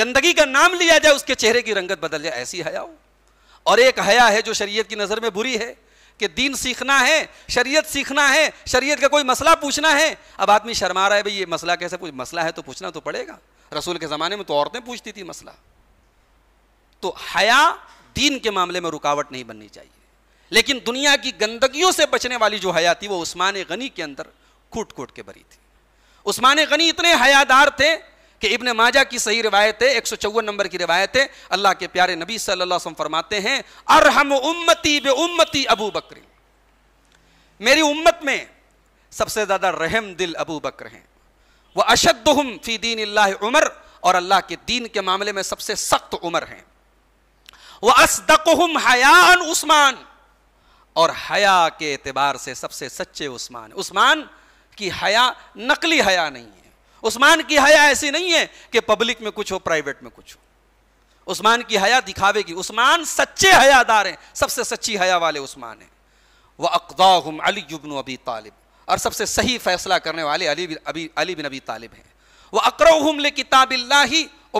गंदगी का नाम लिया जाए उसके चेहरे की रंगत बदल जाए ऐसी हया हो और एक हया है जो शरीयत की नज़र में बुरी है कि दीन सीखना है शरीयत सीखना है शरीयत का कोई मसला पूछना है अब आदमी शर्मा रहा है भाई ये मसला कैसे पूछ मसला है तो पूछना तो पड़ेगा रसूल के ज़माने में तो औरतें पूछती थी मसला तो हया दीन के मामले में रुकावट नहीं बननी चाहिए लेकिन दुनिया की गंदगियों से बचने वाली जो हया थी वो उस्मान गनी के अंदर कूट कूट के भरी थी उस्मान गनी इतने हयादार थे कि इब्न माजा की सही रिवायत है एक नंबर की रिवायत है अल्लाह के प्यारे नबी सल्लल्लाहु अलैहि वसल्लम फरमाते हैं अरहम उम्मती बे उम्मती अबू बकर मेरी उम्मत में सबसे ज़्यादा रहम दिल अबू बकर हैं वह अशद फ़ी दीन उमर और अल्लाह के दीन के मामले में सबसे सख्त उमर हैं वह हम हयान उस्मान और हया के एतबार से सबसे सच्चे उस्मान उस्मान की हया नकली हया नहीं है उस्मान की हया ऐसी नहीं है कि पब्लिक में कुछ हो प्राइवेट में कुछ हो उस्मान की हया दिखावेगी उस्मान सच्चे हयादार हैं सबसे सच्ची हया वाले उस्मान हैं वह अकदाहम अली जुबन अबी तालिब और सबसे सही फैसला करने वाले अली अबी अली बिन अबी तालिब हैं वह अक्रम ले किताबिल्ला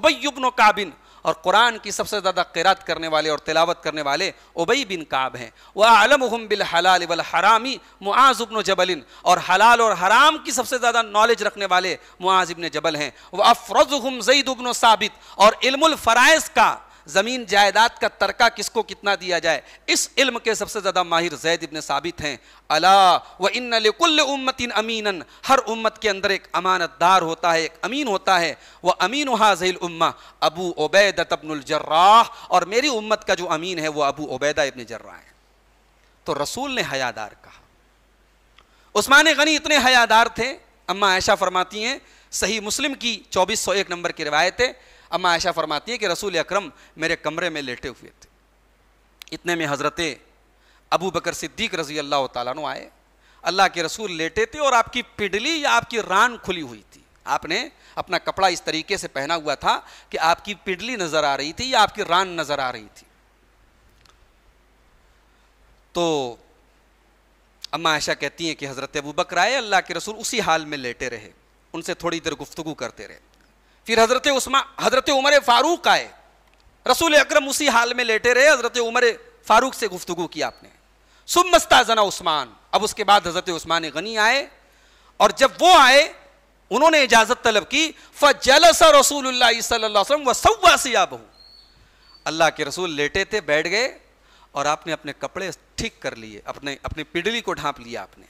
उबैबन काबिन और कुरान की सबसे ज़्यादा किरात करने वाले और तिलावत करने वाले उबई बिन काब हैं वह आलम हम बिल हलाल वल हरामी मुआजबन जबलिन और हलाल और हराम की सबसे ज़्यादा नॉलेज रखने वाले मुआजिबन जबल हैं वह अफरज़ुम जईदुबन साबित और इल्मुल का ज़मीन जायदाद का तरका किसको कितना दिया जाए इस इल्म के सबसे ज़्यादा माहिर जैद इब्ने साबित हैं अला व इन लकुल उम्मतिन अमीनन हर उम्मत के अंदर एक अमानतदार होता है एक अमीन होता है वह अमीन हाजिल उम्मा अबू उबैद तबनजर्राह और मेरी उम्मत का जो अमीन है वह अबू उबैदा इबन जर्रा है तो रसूल ने हयादार कहा उस्मान गनी इतने हयादार थे अम्मा ऐशा फरमाती हैं सही मुस्लिम की 2401 नंबर की रिवायत है अब आयशा फरमाती है कि रसूल अक्रम मेरे कमरे में लेटे हुए थे इतने में हज़रत अबू बकर सिद्दीक रजी अल्लाह तु आए अल्लाह के रसूल लेटे थे और आपकी पिडली या आपकी रान खुली हुई थी आपने अपना कपड़ा इस तरीके से पहना हुआ था कि आपकी पिडली नज़र आ रही थी या आपकी रान नज़र आ रही थी तो अम्मा ऐशा कहती हैं कि हज़रत अबू बकर आए अल्लाह के रसूल उसी हाल में लेटे रहे उनसे थोड़ी देर गुफ्तु करते रहे फिर हज़रत उस्मा हज़रत उमर फ़ारूक आए रसूल अक्रम उसी हाल में लेटे रहे हज़रत उमर फ़ारूक से गुफ्तु की आपने सुमस्ता जना उस्मान अब उसके बाद हज़रत उस्मान गनी आए और जब वो आए उन्होंने इजाज़त तलब की फ़लस रसूल सल्लाम व अल्लाह के रसूल लेटे थे बैठ गए और आपने अपने कपड़े ठीक कर लिए अपने अपनी पिडली को ढांप लिया आपने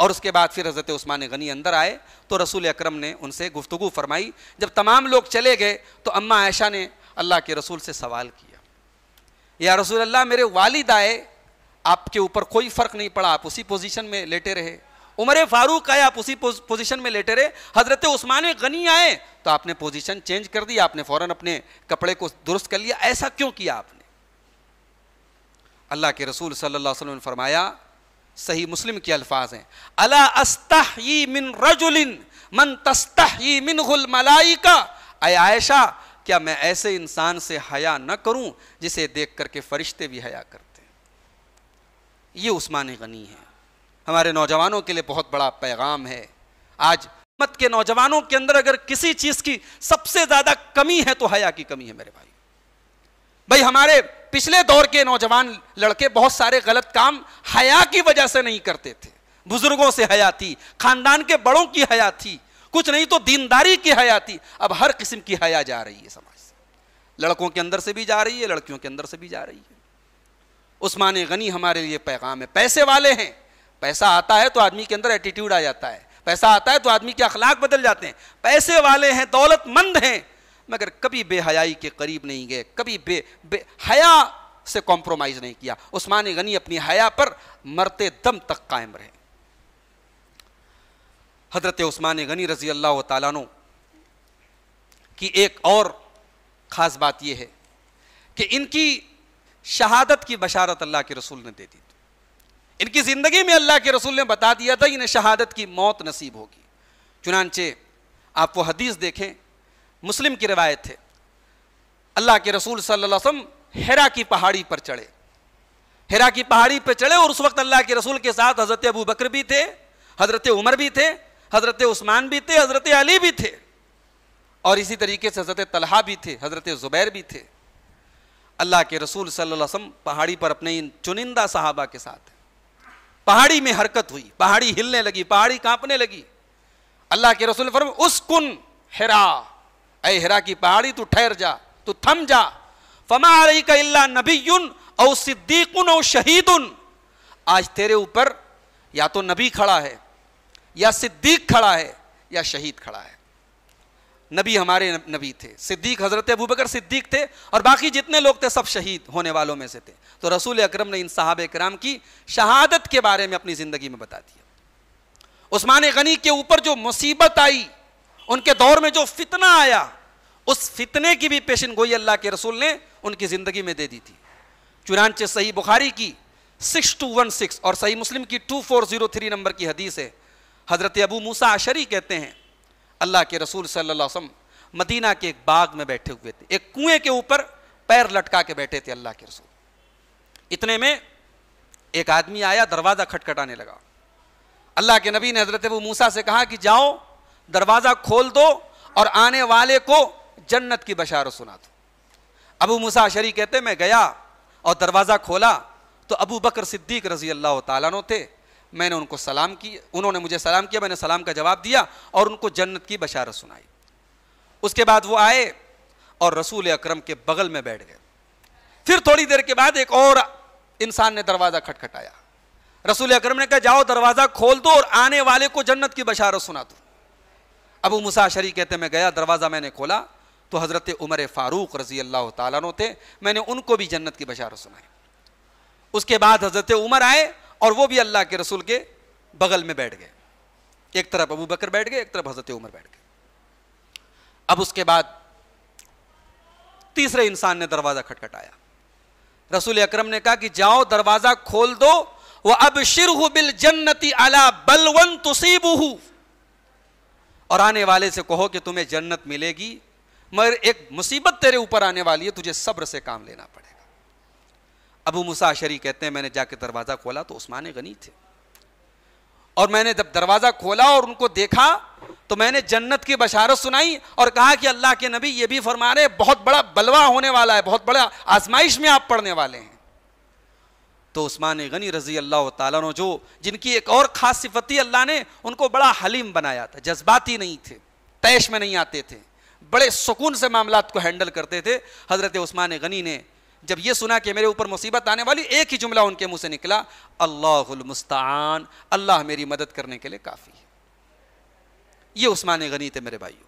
और उसके बाद फिर हज़रत उस्मान गनी अंदर आए तो रसूल अक्रम ने उनसे गुफ्तु फरमाई जब तमाम लोग चले गए तो अम्मा आयशा ने अल्लाह के रसूल से सवाल किया या रसूल अल्लाह मेरे वालिद आए आपके ऊपर कोई फ़र्क नहीं पड़ा आप उसी पोजिशन में लेटे रहे उमर फारूक आए आप उसी पोजिशन में लेटे रहे हज़रत उस्मान गनी आए तो आपने पोजिशन चेंज कर दी आपने फ़ौर अपने कपड़े को दुरुस्त कर लिया ऐसा क्यों किया आपने अल्लाह के रसूल सल्लल्लाहु अलैहि वसल्लम ने फरमाया सही मुस्लिम के अल्फाज हैं अला अस्ताही मिन रजुलिन मन तस्ताही मिन गुल मलाइका अय आयशा क्या मैं ऐसे इंसान से हया न करूं जिसे देख करके फरिश्ते भी हया करते हैं ये उस्मान गनी है हमारे नौजवानों के लिए बहुत बड़ा पैगाम है आज मत के नौजवानों के अंदर अगर किसी चीज की सबसे ज्यादा कमी है तो हया की कमी है मेरे भाई भाई हमारे पिछले दौर के नौजवान लड़के बहुत सारे गलत काम हया की वजह से नहीं करते थे बुजुर्गों से हया थी खानदान के बड़ों की हया थी कुछ नहीं तो दीनदारी की हया थी अब हर किस्म की हया जा रही है समाज से लड़कों के अंदर से भी जा रही है लड़कियों के अंदर से भी जा रही है उस्मान गनी हमारे लिए पैगाम है पैसे वाले हैं पैसा आता है तो आदमी के अंदर एटीट्यूड आ जाता है पैसा आता है तो आदमी के अखलाक बदल जाते हैं पैसे वाले हैं दौलतमंद हैं मगर कभी बेहयाई के करीब नहीं गए कभी बे, बे हया से कॉम्प्रोमाइज़ नहीं किया उस्मान गनी अपनी हया पर मरते दम तक कायम रहे हजरत उस्मान गनी रजी अल्लाह तु की एक और ख़ास बात यह है कि इनकी शहादत की बशारत अल्लाह के रसूल ने दे दी थी इनकी ज़िंदगी में अल्लाह के रसूल ने बता दिया था इन्हें शहादत की मौत नसीब होगी चुनानचे आप वो हदीस देखें मुस्लिम की रिवायत है अल्लाह के रसूल सल्लल्लाहु अलैहि वसल्लम हेरा की पहाड़ी पर चढ़े हेरा की पहाड़ी पर चढ़े और उस वक्त अल्लाह के रसूल के साथ हज़रत अबू बकर भी थे हज़रत उमर भी थे हज़रत उस्मान भी थे हज़रत अली भी थे और इसी तरीके से हज़रत तलहा भी थे हज़रत ज़ुबैर भी थे अल्लाह के रसूल सल्लल्लाहु अलैहि वसल्लम पहाड़ी पर अपने इन चुनिंदा साहबा के साथ पहाड़ी में हरकत हुई पहाड़ी हिलने लगी पहाड़ी कांपने लगी अल्लाह के रसूल फरम उस कुन हेरा अय हिरा की पहाड़ी तू ठहर जा तू थम जा फमा रही का नबी नबीन औ सिद्दीकुन औ उन आज तेरे ऊपर या तो नबी खड़ा है या सिद्दीक खड़ा है या शहीद खड़ा है नबी हमारे नबी थे सिद्दीक हज़रत अबू बकर सिद्दीक थे और बाकी जितने लोग थे सब शहीद होने वालों में से थे तो रसूल अकरम ने इन साहब कराम की शहादत के बारे में अपनी ज़िंदगी में बता दिया उस्मान गनी के ऊपर जो मुसीबत आई उनके दौर में जो फितना आया उस फितने की भी पेशन गोई अल्लाह के रसूल ने उनकी ज़िंदगी में दे दी थी चुनानचे सही बुखारी की सिक्स टू वन सिक्स और सही मुस्लिम की two four zero three number की हदीस है हज़रत अबू मूसा अशरी कहते हैं अल्लाह के रसूल सल्लासम मदीना के एक बाग में बैठे हुए थे एक कुएं के ऊपर पैर लटका के बैठे थे अल्लाह के रसूल इतने में एक आदमी आया दरवाज़ा खटखटाने लगा अल्लाह के नबी ने हज़रत अबू मूसा से कहा कि जाओ दरवाज़ा खोल दो और आने वाले को जन्नत की बशारत सुना दो अबू मुसा शरी कहते मैं गया और दरवाज़ा खोला तो अबू बकर सिद्दीक रजी अल्लाह तु थे मैंने उनको सलाम किया उन्होंने मुझे सलाम किया मैंने सलाम का जवाब दिया और उनको जन्नत की बशारत सुनाई उसके बाद वो आए और रसूल अक्रम के बगल में बैठ गए फिर थोड़ी देर के बाद एक और इंसान ने दरवाज़ा खटखटाया रसूल अक्रम ने कहा जाओ दरवाज़ा खोल दो और आने वाले को जन्नत की बशारत सुना दो अबू मुसा शरी कहते मैं गया दरवाज़ा मैंने खोला तो हज़रत उमर फ़ारूक रज़ी अल्लाह तु थे मैंने उनको भी जन्नत की बशारत सुनाई उसके बाद हज़रत उमर आए और वो भी अल्लाह के रसूल के बगल में बैठ गए एक तरफ अबू बकर बैठ गए एक तरफ हज़रत उमर बैठ गए अब उसके बाद तीसरे इंसान ने दरवाज़ा खटखटाया रसूल अक्रम ने कहा कि जाओ दरवाज़ा खोल दो वह अब शिर बिल जन्नति अला बलवन तुसीबू और आने वाले से कहो कि तुम्हें जन्नत मिलेगी मगर एक मुसीबत तेरे ऊपर आने वाली है तुझे सब्र से काम लेना पड़ेगा अबू मुसा शरी कहते हैं मैंने जाके दरवाज़ा खोला तो उस्मान गनी थे और मैंने जब दरवाज़ा खोला और उनको देखा तो मैंने जन्नत की बशारत सुनाई और कहा कि अल्लाह के नबी ये भी फरमा रहे बहुत बड़ा बलवा होने वाला है बहुत बड़ा आजमाइश में आप पढ़ने वाले हैं तो उस्मान गनी रजी अल्लाह तु जो जिनकी एक और ख़ास सिफती अल्लाह ने उनको बड़ा हलीम बनाया था जज्बाती नहीं थे तैश में नहीं आते थे बड़े सुकून से मामला को हैंडल करते थे हज़रत उस्मान गनी ने जब ये सुना कि मेरे ऊपर मुसीबत आने वाली एक ही जुमला उनके मुंह से निकला अल्लाहमस्तान अल्लाह मेरी मदद करने के लिए काफ़ी है ये उस्मान गनी थे मेरे भाइयों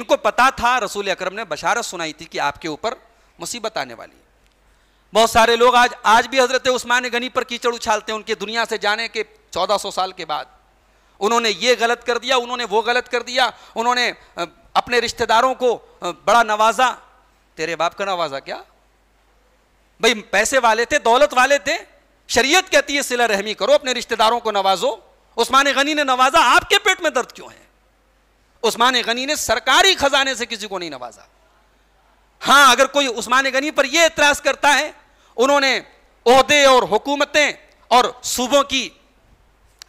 इनको पता था रसूल अक्रम ने बशारत सुनाई थी कि आपके ऊपर मुसीबत आने वाली है बहुत सारे लोग आज आज भी हजरत उस्मान गनी पर कीचड़ उछालते हैं उनके दुनिया से जाने के 1400 साल के बाद उन्होंने ये गलत कर दिया उन्होंने वो गलत कर दिया उन्होंने अपने रिश्तेदारों को बड़ा नवाजा तेरे बाप का नवाजा क्या भाई पैसे वाले थे दौलत वाले थे शरीयत कहती है सिला रहमी करो अपने रिश्तेदारों को नवाजो उस्मान गनी ने नवाजा आपके पेट में दर्द क्यों है उस्मान गनी ने सरकारी खजाने से किसी को नहीं नवाजा हाँ अगर कोई उस्मान गनी पर यह एतराज करता है उन्होंने ओहदे और हुकूमतें और सूबों की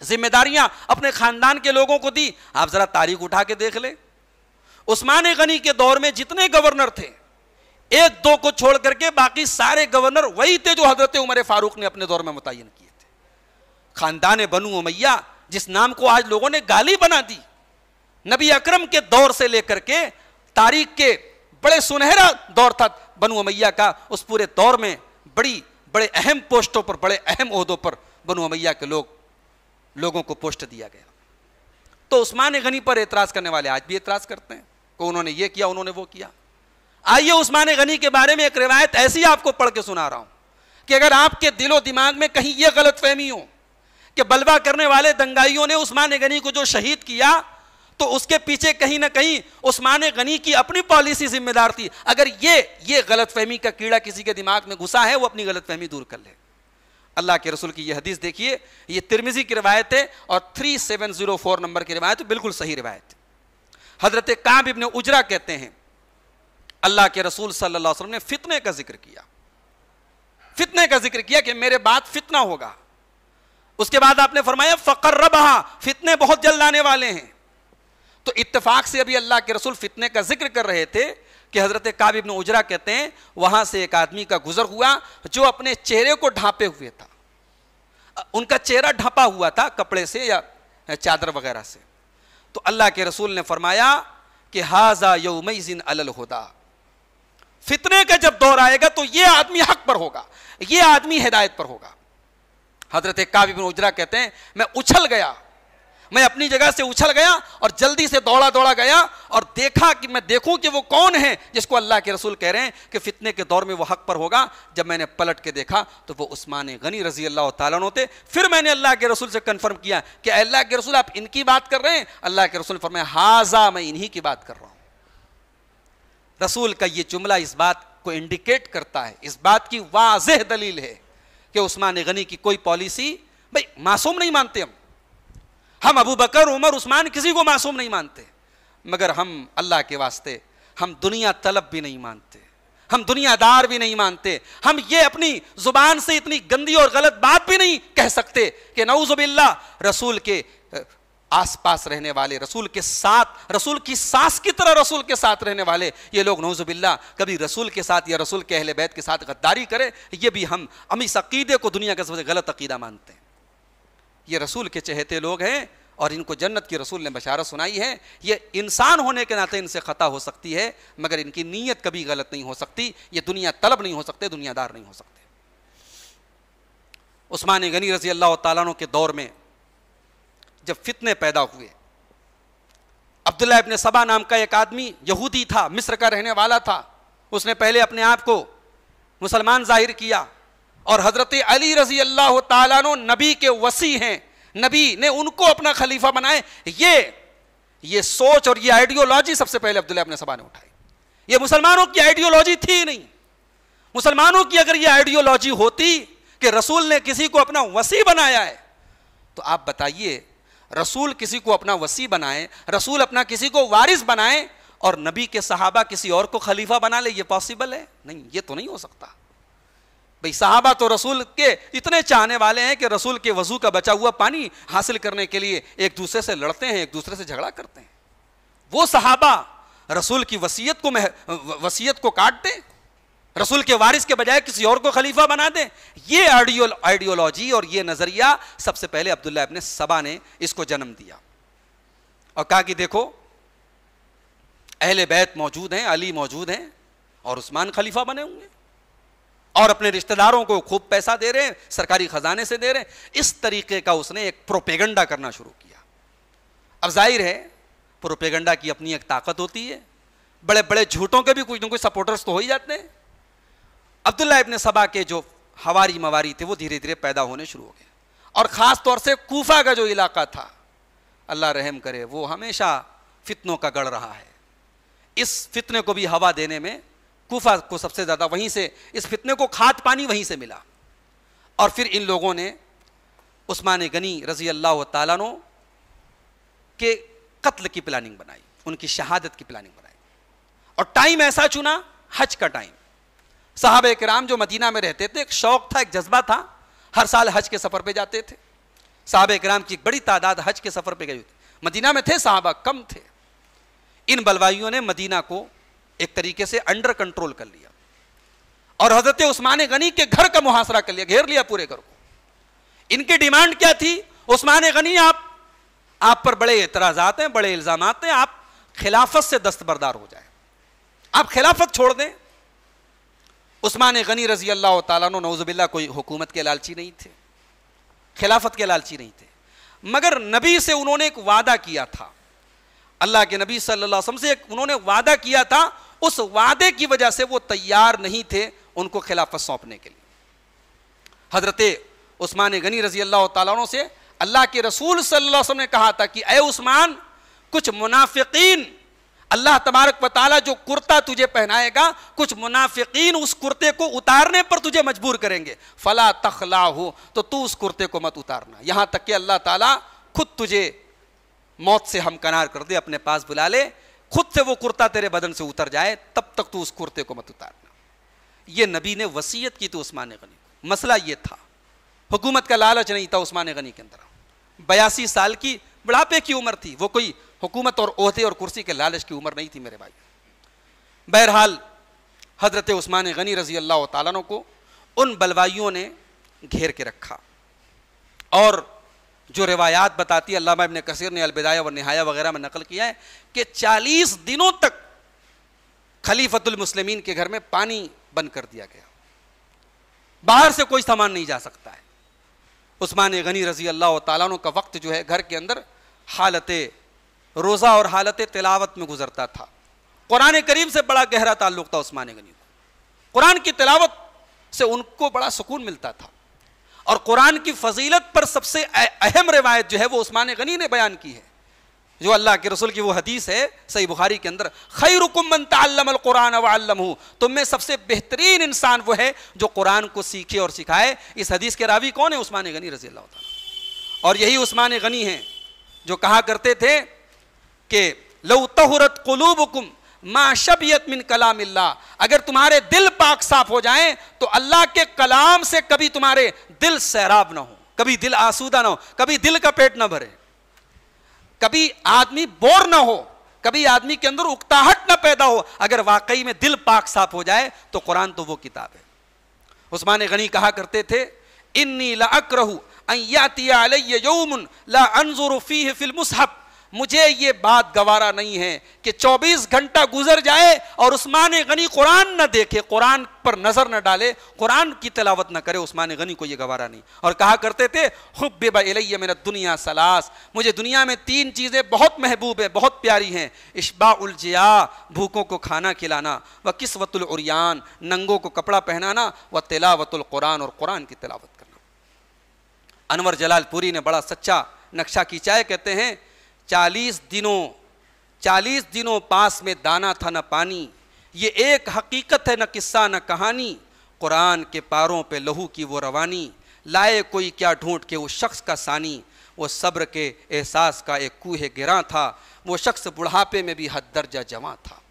जिम्मेदारियां अपने खानदान के लोगों को दी आप जरा तारीख उठा के देख ले उस्मान गनी के दौर में जितने गवर्नर थे एक दो को छोड़ करके बाकी सारे गवर्नर वही थे जो हजरत उमर फारूक ने अपने दौर में मुतयन किए थे खानदान बनू उमैया जिस नाम को आज लोगों ने गाली बना दी नबी अकरम के दौर से लेकर के तारीख के बड़े सुनहरा दौर था बनु अमैया का उस पूरे दौर में बड़ी बड़े अहम पोस्टों पर बड़े अहम अहदों पर बनु अमैया के लोग लोगों को पोस्ट दिया गया तो उस्मान गनी पर एतराज़ करने वाले आज भी एतराज़ करते हैं को उन्होंने ये किया उन्होंने वो किया आइए उस्मान गनी के बारे में एक रिवायत ऐसी आपको पढ़ के सुना रहा हूं कि अगर आपके दिलो दिमाग में कहीं यह गलत फहमी हो कि बलवा करने वाले दंगाइयों ने उस्मान गनी को जो शहीद किया तो उसके पीछे कहीं ना कहीं उस्मान गनी की अपनी पॉलिसी जिम्मेदार थी अगर ये ये गलतफहमी का कीड़ा किसी के दिमाग में घुसा है वो अपनी गलतफहमी दूर कर ले अल्लाह के रसूल की यह हदीस देखिए ये तिरमिजी की रिवायत है और 3704 नंबर की रिवायत बिल्कुल सही रिवायत हजरत काब इबन उजरा कहते हैं अल्लाह के रसूल सल्लल्लाहु अलैहि वसल्लम ने फितने का जिक्र किया फितने का जिक्र किया कि मेरे बाद फितना होगा उसके बाद आपने फरमाया फ़कर फितने बहुत जल्द आने वाले हैं तो इत्तेफाक से अभी अल्लाह के रसूल फितने का जिक्र कर रहे थे कि हज़रत काब इब्न उजरा कहते हैं वहां से एक आदमी का गुजर हुआ जो अपने चेहरे को ढांपे हुए था उनका चेहरा ढापा हुआ था कपड़े से या चादर वगैरह से तो अल्लाह के रसूल ने फरमाया कि हाजा यौमजिन अलल होदा फितने का जब दौर आएगा तो यह आदमी हक पर होगा यह आदमी हिदायत पर होगा हजरत काबिब उजरा कहते हैं मैं उछल गया मैं अपनी जगह से उछल गया और जल्दी से दौड़ा दौड़ा गया और देखा कि मैं देखूं कि वो कौन है जिसको अल्लाह के रसूल कह रहे हैं कि फितने के दौर में वो हक पर होगा जब मैंने पलट के देखा तो वो उस्मान गनी रजी अल्लाह तहोते फिर मैंने अल्लाह के रसूल से कन्फर्म किया कि अल्लाह के रसूल आप इनकी बात कर रहे हैं अल्लाह के रसूल फरमाए हाजा मैं इन्हीं की बात कर रहा हूँ रसूल का ये जुमला इस बात को इंडिकेट करता है इस बात की वाजह दलील है कि उस्मान गनी की कोई पॉलिसी भाई मासूम नहीं मानते हम हम अबू बकर उमर उस्मान किसी को मासूम नहीं मानते मगर हम अल्लाह के वास्ते हम दुनिया तलब भी नहीं मानते हम दुनियादार भी नहीं मानते हम ये अपनी जुबान से इतनी गंदी और गलत बात भी नहीं कह सकते कि नऊजुबिल्ला रसूल के आसपास रहने वाले रसूल के साथ रसूल की सांस की तरह रसूल के साथ रहने वाले ये लोग नौजुबिल्ला कभी रसूल के साथ या रसूल के अहल बैत के साथ गद्दारी करें ये भी हम अमी अकीदे को दुनिया के सबसे गलत अकीदा मानते हैं ये रसूल के चहेते लोग हैं और इनको जन्नत की रसूल ने बशारत सुनाई है ये इंसान होने के नाते इनसे ख़ता हो सकती है मगर इनकी नीयत कभी गलत नहीं हो सकती ये दुनिया तलब नहीं हो सकते दुनियादार नहीं हो सकते उस्मान गनी रजी अल्लाह तु के दौर में जब फितने पैदा हुए अब्दुल्ला इबन सबा नाम का एक आदमी यहूदी था मिस्र का रहने वाला था उसने पहले अपने आप को मुसलमान जाहिर किया और हज़रत अली रजी अल्लाह तु नबी के वसी हैं नबी ने उनको अपना खलीफा बनाए ये ये सोच और ये आइडियोलॉजी सबसे पहले अब्दुल्ला अपने सभा ने उठाई ये मुसलमानों की आइडियोलॉजी थी नहीं मुसलमानों की अगर ये आइडियोलॉजी होती कि रसूल ने किसी को अपना वसी बनाया है तो आप बताइए रसूल किसी को अपना वसी बनाए रसूल अपना किसी को वारिस बनाए और नबी के सहाबा किसी और को खलीफा बना ले ये पॉसिबल है नहीं ये तो नहीं हो सकता भाई साहबा तो रसूल के इतने चाहने वाले हैं कि रसूल के वजू का बचा हुआ पानी हासिल करने के लिए एक दूसरे से लड़ते हैं एक दूसरे से झगड़ा करते हैं वो साहबा रसूल की वसीयत को वसीयत को काट दें रसूल के वारिस के बजाय किसी और को खलीफा बना दें ये आइडियोलॉजी और ये नज़रिया सबसे पहले अब्दुल्ला अपने सबा ने इसको जन्म दिया और कहा कि देखो अहल बैत मौजूद हैं अली मौजूद हैं और उस्मान खलीफा बने हुए हैं और अपने रिश्तेदारों को खूब पैसा दे रहे हैं सरकारी खजाने से दे रहे हैं इस तरीके का उसने एक प्रोपेगंडा करना शुरू किया अब जाहिर है प्रोपेगंडा की अपनी एक ताकत होती है बड़े बड़े झूठों के भी कुछ ना कुछ सपोर्टर्स तो हो ही जाते हैं अब्दुल्ला इबन सबा के जो हवारी मवारी थे वो धीरे धीरे पैदा होने शुरू हो गए और ख़ास तौर से कोफा का जो इलाका था अल्लाह रहम करे वो हमेशा फितनों का गढ़ रहा है इस फितने को भी हवा देने में कोफा को सबसे ज़्यादा वहीं से इस फितने को खाद पानी वहीं से मिला और फिर इन लोगों ने उस्मान गनी रज़ी अल्लाह तु के कत्ल की प्लानिंग बनाई उनकी शहादत की प्लानिंग बनाई और टाइम ऐसा चुना हज का टाइम साहब कराम जो मदीना में रहते थे एक शौक़ था एक जज्बा था हर साल हज के सफ़र पे जाते थे साहब कराम की एक बड़ी तादाद हज के सफ़र पे गई थी मदीना में थे साहबा कम थे इन बलवाइयों ने मदीना को एक तरीके से अंडर कंट्रोल कर लिया और हजरत उस्मान गनी के घर का मुहासरा कर लिया घेर लिया पूरे घर को इनकी डिमांड क्या थी उस्मान गनी आप आप पर बड़े एतराजात हैं बड़े इल्जाम हैं आप खिलाफत से दस्तबरदार हो जाए आप खिलाफत छोड़ दें उस्मान गनी रजी अल्लाह तु नौजबिल्ला कोई हुकूमत के लालची नहीं थे खिलाफत के लालची नहीं थे मगर नबी से उन्होंने एक वादा किया था अल्लाह के नबी सल्लल्लाहु अलैहि वसल्लम से एक उन्होंने वादा किया था उस वादे की वजह से वो तैयार नहीं थे उनको खिलाफत सौंपने के लिए हजरत उस्मान गनी रजी अल्लाह तु से अल्लाह के रसूल सल्लाम ने कहा था कि अय उस्मान कुछ मुनाफिकीन अल्लाह तबारक बताला जो कुर्ता तुझे पहनाएगा कुछ मुनाफिकीन उस कुर्ते को उतारने पर तुझे मजबूर करेंगे फला तखला हो तो तू उस कुर्ते को मत उतारना यहां तक कि अल्लाह ताला खुद तुझे मौत से हमकनार कर दे अपने पास बुला ले खुद से वो कुर्ता तेरे बदन से उतर जाए तब तक तू उस कुर्ते को मत उतारना ये नबी ने वसीयत की तो उस्मान गनी को मसला ये था हुकूमत का लालच नहीं था उस्मान गनी के अंदर बयासी साल की बुढ़ापे की उम्र थी वो कोई हुकूमत और अहदे और कुर्सी के लालच की उम्र नहीं थी मेरे भाई बहरहाल हज़रत उस्मान गनी रजी अल्लाह तु को उन बलवाइयों ने घेर के रखा और जो रिवायात बताती है अल्लाह इबन कसीर ने अलबिदाया व नहाया वगैरह में नकल किया है कि 40 दिनों तक खलीफतुल मुस्लिमीन के घर में पानी बंद कर दिया गया बाहर से कोई सामान नहीं जा सकता है उस्मान गनी रजी अल्लाह तु का वक्त जो है घर के अंदर हालत रोज़ा और हालत तिलावत में गुजरता था कुरान करीम से बड़ा गहरा ताल्लुक था उस्मान गनी को कुरान की तिलावत से उनको बड़ा सुकून मिलता था और कुरान की फजीलत पर सबसे अहम रिवायत जो है वो उस्मान गनी ने बयान की है जो अल्लाह के रसूल की वो हदीस है सही बुखारी के अंदर खैर मन तल्लमकुरान तुम में सबसे बेहतरीन इंसान वो है जो कुरान को सीखे और सिखाए इस हदीस के रावी कौन है उस्मान गनी रजी अल्लाह और यही उस्मान गनी है जो कहा करते थे कि लऊ तहरत कलूबकुम माशबियत शबियत मिन कलाम अगर तुम्हारे दिल पाक साफ हो जाएं तो अल्लाह के कलाम से कभी तुम्हारे दिल सैराब ना हो कभी दिल आसूदा ना हो कभी दिल का पेट ना भरे कभी आदमी बोर ना हो कभी आदमी के अंदर उकताहट ना पैदा हो अगर वाकई में दिल पाक साफ हो जाए तो कुरान तो वो किताब है उस्मान गनी कहा करते थे इन्नी ला अक्रहू अन यातिया ला अनजुर फीह फिल मुसहफ़ मुझे ये बात गवारा नहीं है कि 24 घंटा गुजर जाए और उस्मान गनी कुरान न देखे कुरान पर नज़र न डाले कुरान की तलावत न करे उस्मान गनी को ये गवारा नहीं और कहा करते थे खुब बेबैया मेरा दुनिया सलास मुझे दुनिया में तीन चीज़ें बहुत महबूब हैं बहुत प्यारी हैं इशबा उलजिया भूखों को खाना खिलाना व किस्वतुलरियान नंगों को कपड़ा पहनाना व तिलावतुल कुरान और कुरान की तलावत करना अनवर जलालपुरी ने बड़ा सच्चा नक्शा की चाय कहते हैं चालीस दिनों चालीस दिनों पास में दाना था न पानी ये एक हकीकत है न किस्सा न कहानी कुरान के पारों पे लहू की वो रवानी लाए कोई क्या ढूंढ के उस शख्स का सानी वो सब्र के एहसास का एक कूहे गिरा था वो शख्स बुढ़ापे में भी हद दर्जा जमा था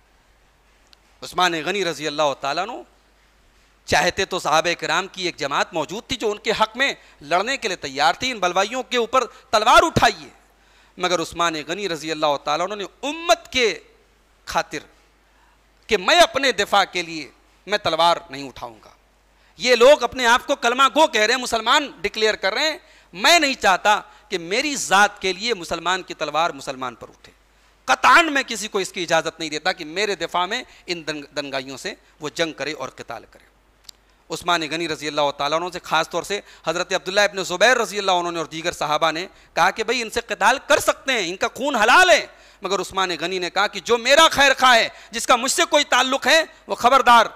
उस्मान गनी रजी अल्लाह तु चाहते तो साहब कराम की एक जमात मौजूद थी जो उनके हक में लड़ने के लिए तैयार थी इन बलवाइयों के ऊपर तलवार उठाइए मगर उस्मान गनी रज़ी अल्लाह तुमने उम्मत के खातिर कि मैं अपने दिफा के लिए मैं तलवार नहीं उठाऊंगा ये लोग अपने आप को कलमा गो कह रहे हैं मुसलमान डिक्लेयर कर रहे हैं मैं नहीं चाहता कि मेरी ज़ात के लिए मुसलमान की तलवार मुसलमान पर उठे कतान में किसी को इसकी इजाज़त नहीं देता कि मेरे दिफा में इन दंगाइयों से वो जंग करे और कताल करे उस्मान गनी रजी अल्लाह तुम से ख़ास तौर से हज़रत अब्दुल्ला इबन ज़ुबैर रजी अल्लाह उन्होंने और दीगर साहबा ने कहा कि भाई इनसे कताल कर सकते हैं इनका खून हलाल है मगर उस्मान गनी ने कहा कि जो मेरा खैर खा है जिसका मुझसे कोई ताल्लुक़ है वो ख़बरदार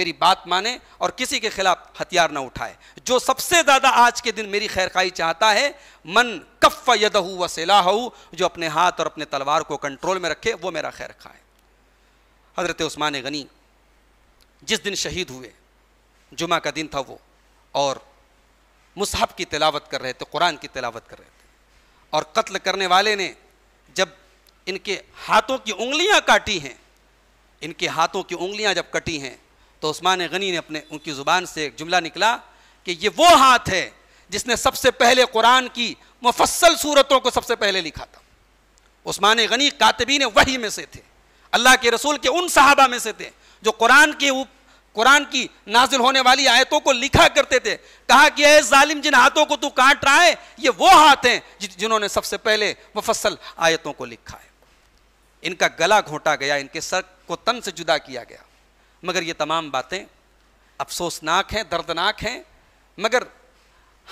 मेरी बात माने और किसी के खिलाफ हथियार ना उठाए जो सबसे ज़्यादा आज के दिन मेरी खैर खाई चाहता है मन कफ़ हो व सिलाहू जो अपने हाथ और अपने तलवार को कंट्रोल में रखे वो मेरा खैर खाए हज़रत उस्मान गनी जिस दिन शहीद हुए जुमा का दिन था वो और मुसहब की तिलावत कर रहे थे कुरान की तिलावत कर रहे थे और कत्ल करने वाले ने जब इनके हाथों की उंगलियां काटी हैं इनके हाथों की उंगलियां जब कटी हैं तो उस्मान गनी ने अपने उनकी ज़ुबान से एक जुमला निकला कि ये वो हाथ है जिसने सबसे पहले कुरान की मुफसल सूरतों को सबसे पहले लिखा था उस्मान गनी कातबीन वही में से थे अल्लाह के रसूल के उन साहबा में से थे जो कुरान के कुरान की नाजिल होने वाली आयतों को लिखा करते थे कहा कि ऐ जालिम जिन हाथों को तू काट रहा है ये वो हाथ हैं जिन्होंने सबसे पहले मुफसल आयतों को लिखा है इनका गला घोटा गया इनके सर को तन से जुदा किया गया मगर ये तमाम बातें अफसोसनाक हैं दर्दनाक हैं मगर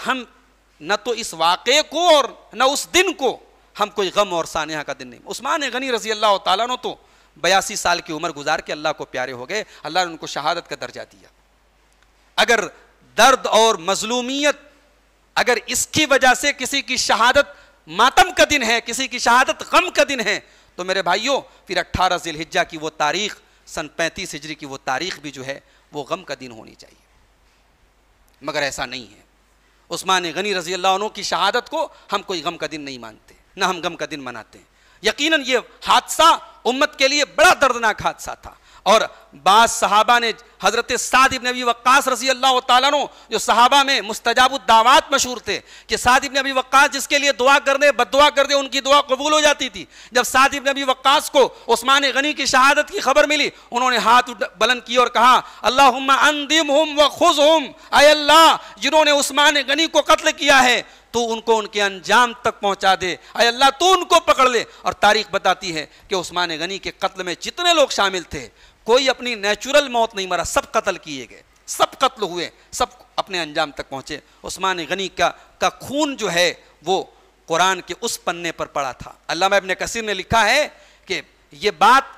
हम न तो इस वाक़े को और न उस दिन को हम कोई गम और सानिया का दिन नहीं उस्मान गनी रजी अल्लाह ताला तो बयासी साल की उम्र गुजार के अल्लाह को प्यारे हो गए अल्लाह ने उनको शहादत का दर्जा दिया अगर दर्द और मजलूमियत अगर इसकी वजह से किसी की शहादत मातम का दिन है किसी की शहादत गम का दिन है तो मेरे भाइयों फिर अट्ठारह जिलहिजा की वो तारीख सन पैंतीस हिजरी की वो तारीख भी जो है वो गम का दिन होनी चाहिए मगर ऐसा नहीं है उस्मान गनी रजी अल्लाह की शहादत को हम कोई गम का दिन नहीं मानते ना हम गम का दिन मनाते हैं यकीनन ये हादसा उम्मत के लिए बड़ा दर्दनाक हादसा था और बाद सहाबा ने हज़रत सादिब नबी वक्स रसी अल्लाह तु जो सहाबा में मुस्तजाबुद्दावत मशहूर थे कि सादिब नबी वक्स जिसके लिए दुआ कर दे बद दुआ कर दे उनकी दुआ कबूल हो जाती थी जब सादिब नबी वक्स को उस्मान गनी की शहादत की खबर मिली उन्होंने हाथ बुलंद की और कहा अल्लाह अंदिम हम व खुश हम अल्लाह जिन्होंने उस्मान गनी को कत्ल किया है तू उनको उनके अंजाम तक पहुंचा दे अरे अल्लाह तू उनको पकड़ ले और तारीख बताती है कि उस्मान गनी के कत्ल में जितने लोग शामिल थे कोई अपनी नेचुरल मौत नहीं मरा सब कत्ल किए गए सब कत्ल हुए सब अपने अंजाम तक पहुंचे उस्मान गनी का का खून जो है वो कुरान के उस पन्ने पर पड़ा था अल्लाह इबन कसीर ने लिखा है कि ये बात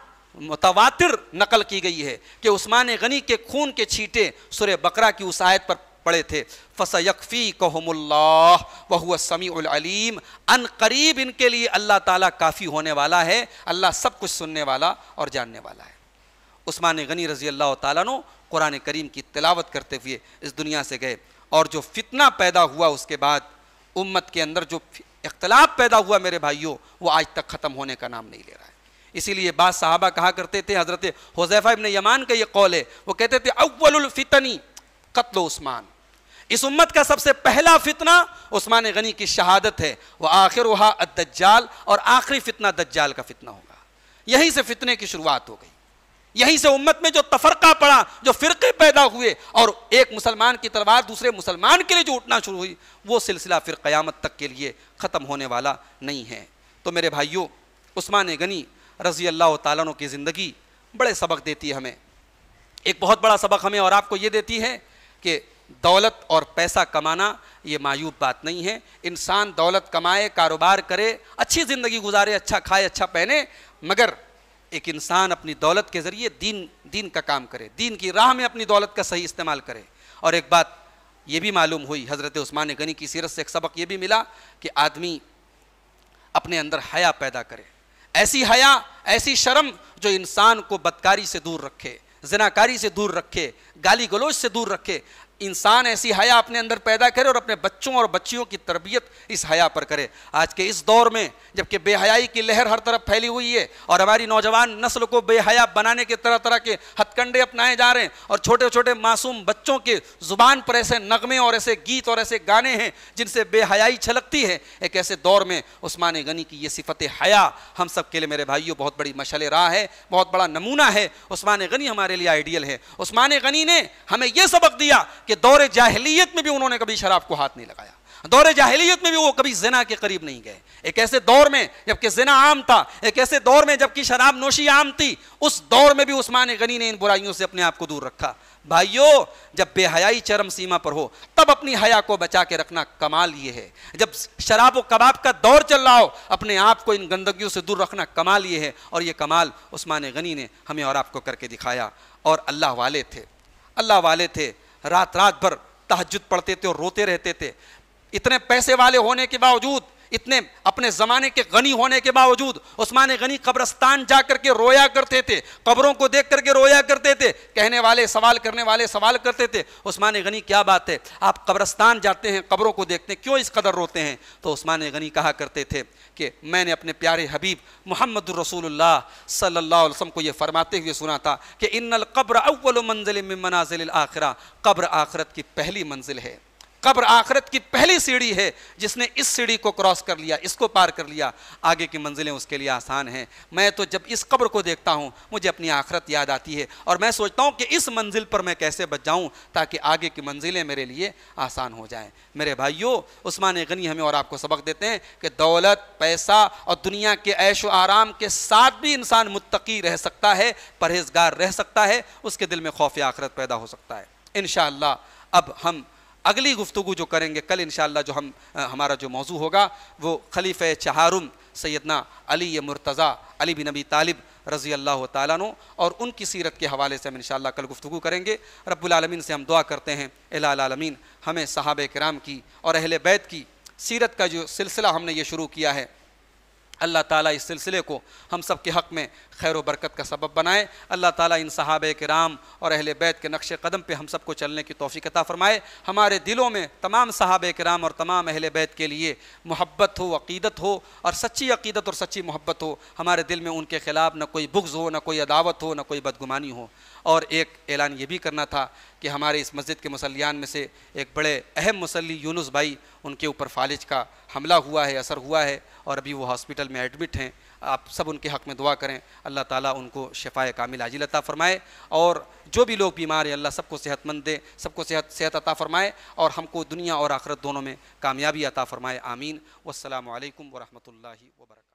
मुतवातिर नकल की गई है कि उस्मान गनी के खून के छींटे सुर बकरा की उस आयत पर पड़े थे फस यकफ़ी कहमुल्ला वह समीम अन करीब इनके लिए अल्लाह ताला काफ़ी होने वाला है अल्लाह सब कुछ सुनने वाला और जानने वाला है उस्मान गनी रजी अल्लाह तु कुरान करीम की तिलावत करते हुए इस दुनिया से गए और जो फितना पैदा हुआ उसके बाद उम्मत के अंदर जो इख्तलाफ पैदा हुआ मेरे भाइयों वो आज तक ख़त्म होने का नाम नहीं ले रहा है इसीलिए बाद साहबा कहा करते थे हज़रत होजैफ़ा इबन यमान का ये कौल है वो कहते थे फितनी कत्ल उस्मान इस उम्मत का सबसे पहला फितना उस्मान गनी की शहादत है वह आखिर वहा दज्जाल और आखिरी फितना दज्जाल का फितना होगा यहीं से फितने की शुरुआत हो गई यहीं से उम्मत में जो तफरका पड़ा जो फ़िरके पैदा हुए और एक मुसलमान की तलवार दूसरे मुसलमान के लिए जो उठना शुरू हुई वो सिलसिला फिर क़यामत तक के लिए ख़त्म होने वाला नहीं है तो मेरे भाइयों उस्मान गनी रज़ी अल्लाह तु की ज़िंदगी बड़े सबक देती है हमें एक बहुत बड़ा सबक हमें और आपको ये देती है कि दौलत और पैसा कमाना ये मायूब बात नहीं है इंसान दौलत कमाए कारोबार करे अच्छी ज़िंदगी गुजारे अच्छा खाए अच्छा पहने मगर एक इंसान अपनी दौलत के ज़रिए दीन दीन का काम करे दीन की राह में अपनी दौलत का सही इस्तेमाल करे और एक बात ये भी मालूम हुई हज़रत उस्मान गनी की सीरत से एक सबक ये भी मिला कि आदमी अपने अंदर हया पैदा करे ऐसी हया ऐसी शर्म जो इंसान को बदकारी से दूर रखे जनाकारी से दूर रखे गाली गलोच से दूर रखे इंसान ऐसी हया अपने अंदर पैदा करे और अपने बच्चों और बच्चियों की तरबियत इस हया पर करे आज के इस दौर में जबकि बेहयाई की लहर हर तरफ फैली हुई है और हमारी नौजवान नस्ल को बेहया बनाने के तरह तरह के हथकंडे अपनाए जा रहे हैं और छोटे छोटे मासूम बच्चों के ज़ुबान पर ऐसे नगमे और ऐसे गीत और ऐसे गाने हैं जिनसे बेहयाई छलकती है एक ऐसे दौर में उस्मान गनी की ये सिफत हया हम सब के लिए मेरे भाइयों बहुत बड़ी मशल राह है बहुत बड़ा नमूना है उस्मान गनी हमारे लिए आइडियल है उस्मान गनी ने हमें यह सबक दिया कि दौर जाहलीत में भी उन्होंने कभी शराब को हाथ नहीं लगाया दौरे जाहिलियत में भी वो कभी जना के करीब नहीं गए एक ऐसे दौर में जबकि जिना आम था एक ऐसे दौर में जबकि शराब नोशी आम थी उस दौर में भी उस्मान गनी ने इन बुराइयों से अपने आप को दूर रखा भाइयों जब बेहयाई चरम सीमा पर हो तब अपनी हया को बचा के रखना कमाल ये है जब शराब व कबाब का दौर चल रहा हो अपने आप को इन गंदगी से दूर रखना कमाल ये है और ये कमाल उस्मान गनी ने हमें और आपको करके दिखाया और अल्लाह वाले थे अल्लाह वाले थे रात रात भर तहजद पढ़ते थे और रोते रहते थे इतने पैसे वाले होने के बावजूद इतने अपने ज़माने के गनी होने के बावजूद उस्मान गनी कब्रस्तान जा करके रोया करते थे कब्रों को देख करके रोया करते थे कहने वाले सवाल करने वाले सवाल करते थे उस्मान गनी क्या बात है आप कब्रस्तान जाते हैं कब्रों को देखते हैं क्यों इस कदर रोते हैं तो उस्मान गनी कहा करते थे कि मैंने अपने प्यारे हबीब मोहम्मद रसूलुल्लाह सल्लल्लाहु अलैहि वसल्लम को ये फरमाते हुए सुना था कि इन्नल कब्र अव्वल मंजिल में मनाजिल आखिरा कब्र आखरत की पहली मंजिल है कब्र आखरत की पहली सीढ़ी है जिसने इस सीढ़ी को क्रॉस कर लिया इसको पार कर लिया आगे की मंजिलें उसके लिए आसान हैं मैं तो जब इस कब्र को देखता हूँ मुझे अपनी आखरत याद आती है और मैं सोचता हूँ कि इस मंजिल पर मैं कैसे बच जाऊँ ताकि आगे की मंजिलें मेरे लिए आसान हो जाएँ मेरे भाइयों उस्मान गनी हमें और आपको सबक देते हैं कि दौलत पैसा और दुनिया के ऐश आराम के साथ भी इंसान मुत्तकी रह सकता है परहेजगार रह सकता है उसके दिल में खौफ आखरत पैदा हो सकता है इन अब हम अगली गुफ्तु जो करेंगे कल इन जो हम हमारा जो मौजू होगा वो खलीफ चहारुम सैदना अली मुर्तज़ा अली बिन नबी तालिब रज़ी अल्लाह तु और उनकी सीरत के हवाले से हम इन कल गुफ्तु करेंगे रब्लमिन से हम दुआ करते हैं अलामीन हमें साहब कराम की और अहल बैत की सीरत का जो सिलसिला हमने ये शुरू किया है अल्लाह ताला इस सिलसिले को हम सब के हक़ में खैर बरकत का सबब बनाए अल्लाह ताला इन सहाब राम और अहल बैत के नक्श कदम पे हम सबको चलने की तोफ़ीकता फ़रमाए हमारे दिलों में तमाम सहाब राम और तमाम अहल बैत के लिए मोहब्बत हो अकीदत हो और सच्ची अकीदत और सच्ची मोहब्बत हो हमारे दिल में उनके ख़िलाफ़ न कोई बुग्ज़ हो न कोई अदावत हो न कोई बदगुमानी हो और एक ऐलान ये भी करना था कि हमारे इस मस्जिद के मुसलियान में से एक बड़े अहम मुसली यूनुस भाई उनके ऊपर फालिज का हमला हुआ है असर हुआ है और अभी वो हॉस्पिटल में एडमिट हैं आप सब उनके हक़ में दुआ करें अल्लाह ताला उनको शफाय कामिल आजिलता अता फ़रमाए और जो भी लोग बीमार हैं अल्लाह सबको सेहतमंद दे सबको सेहत सेहत अता फ़रमाए और हमको दुनिया और आखरत दोनों में कामयाबी अता फ़रमाए आमीन वसलम वरहमल वर्क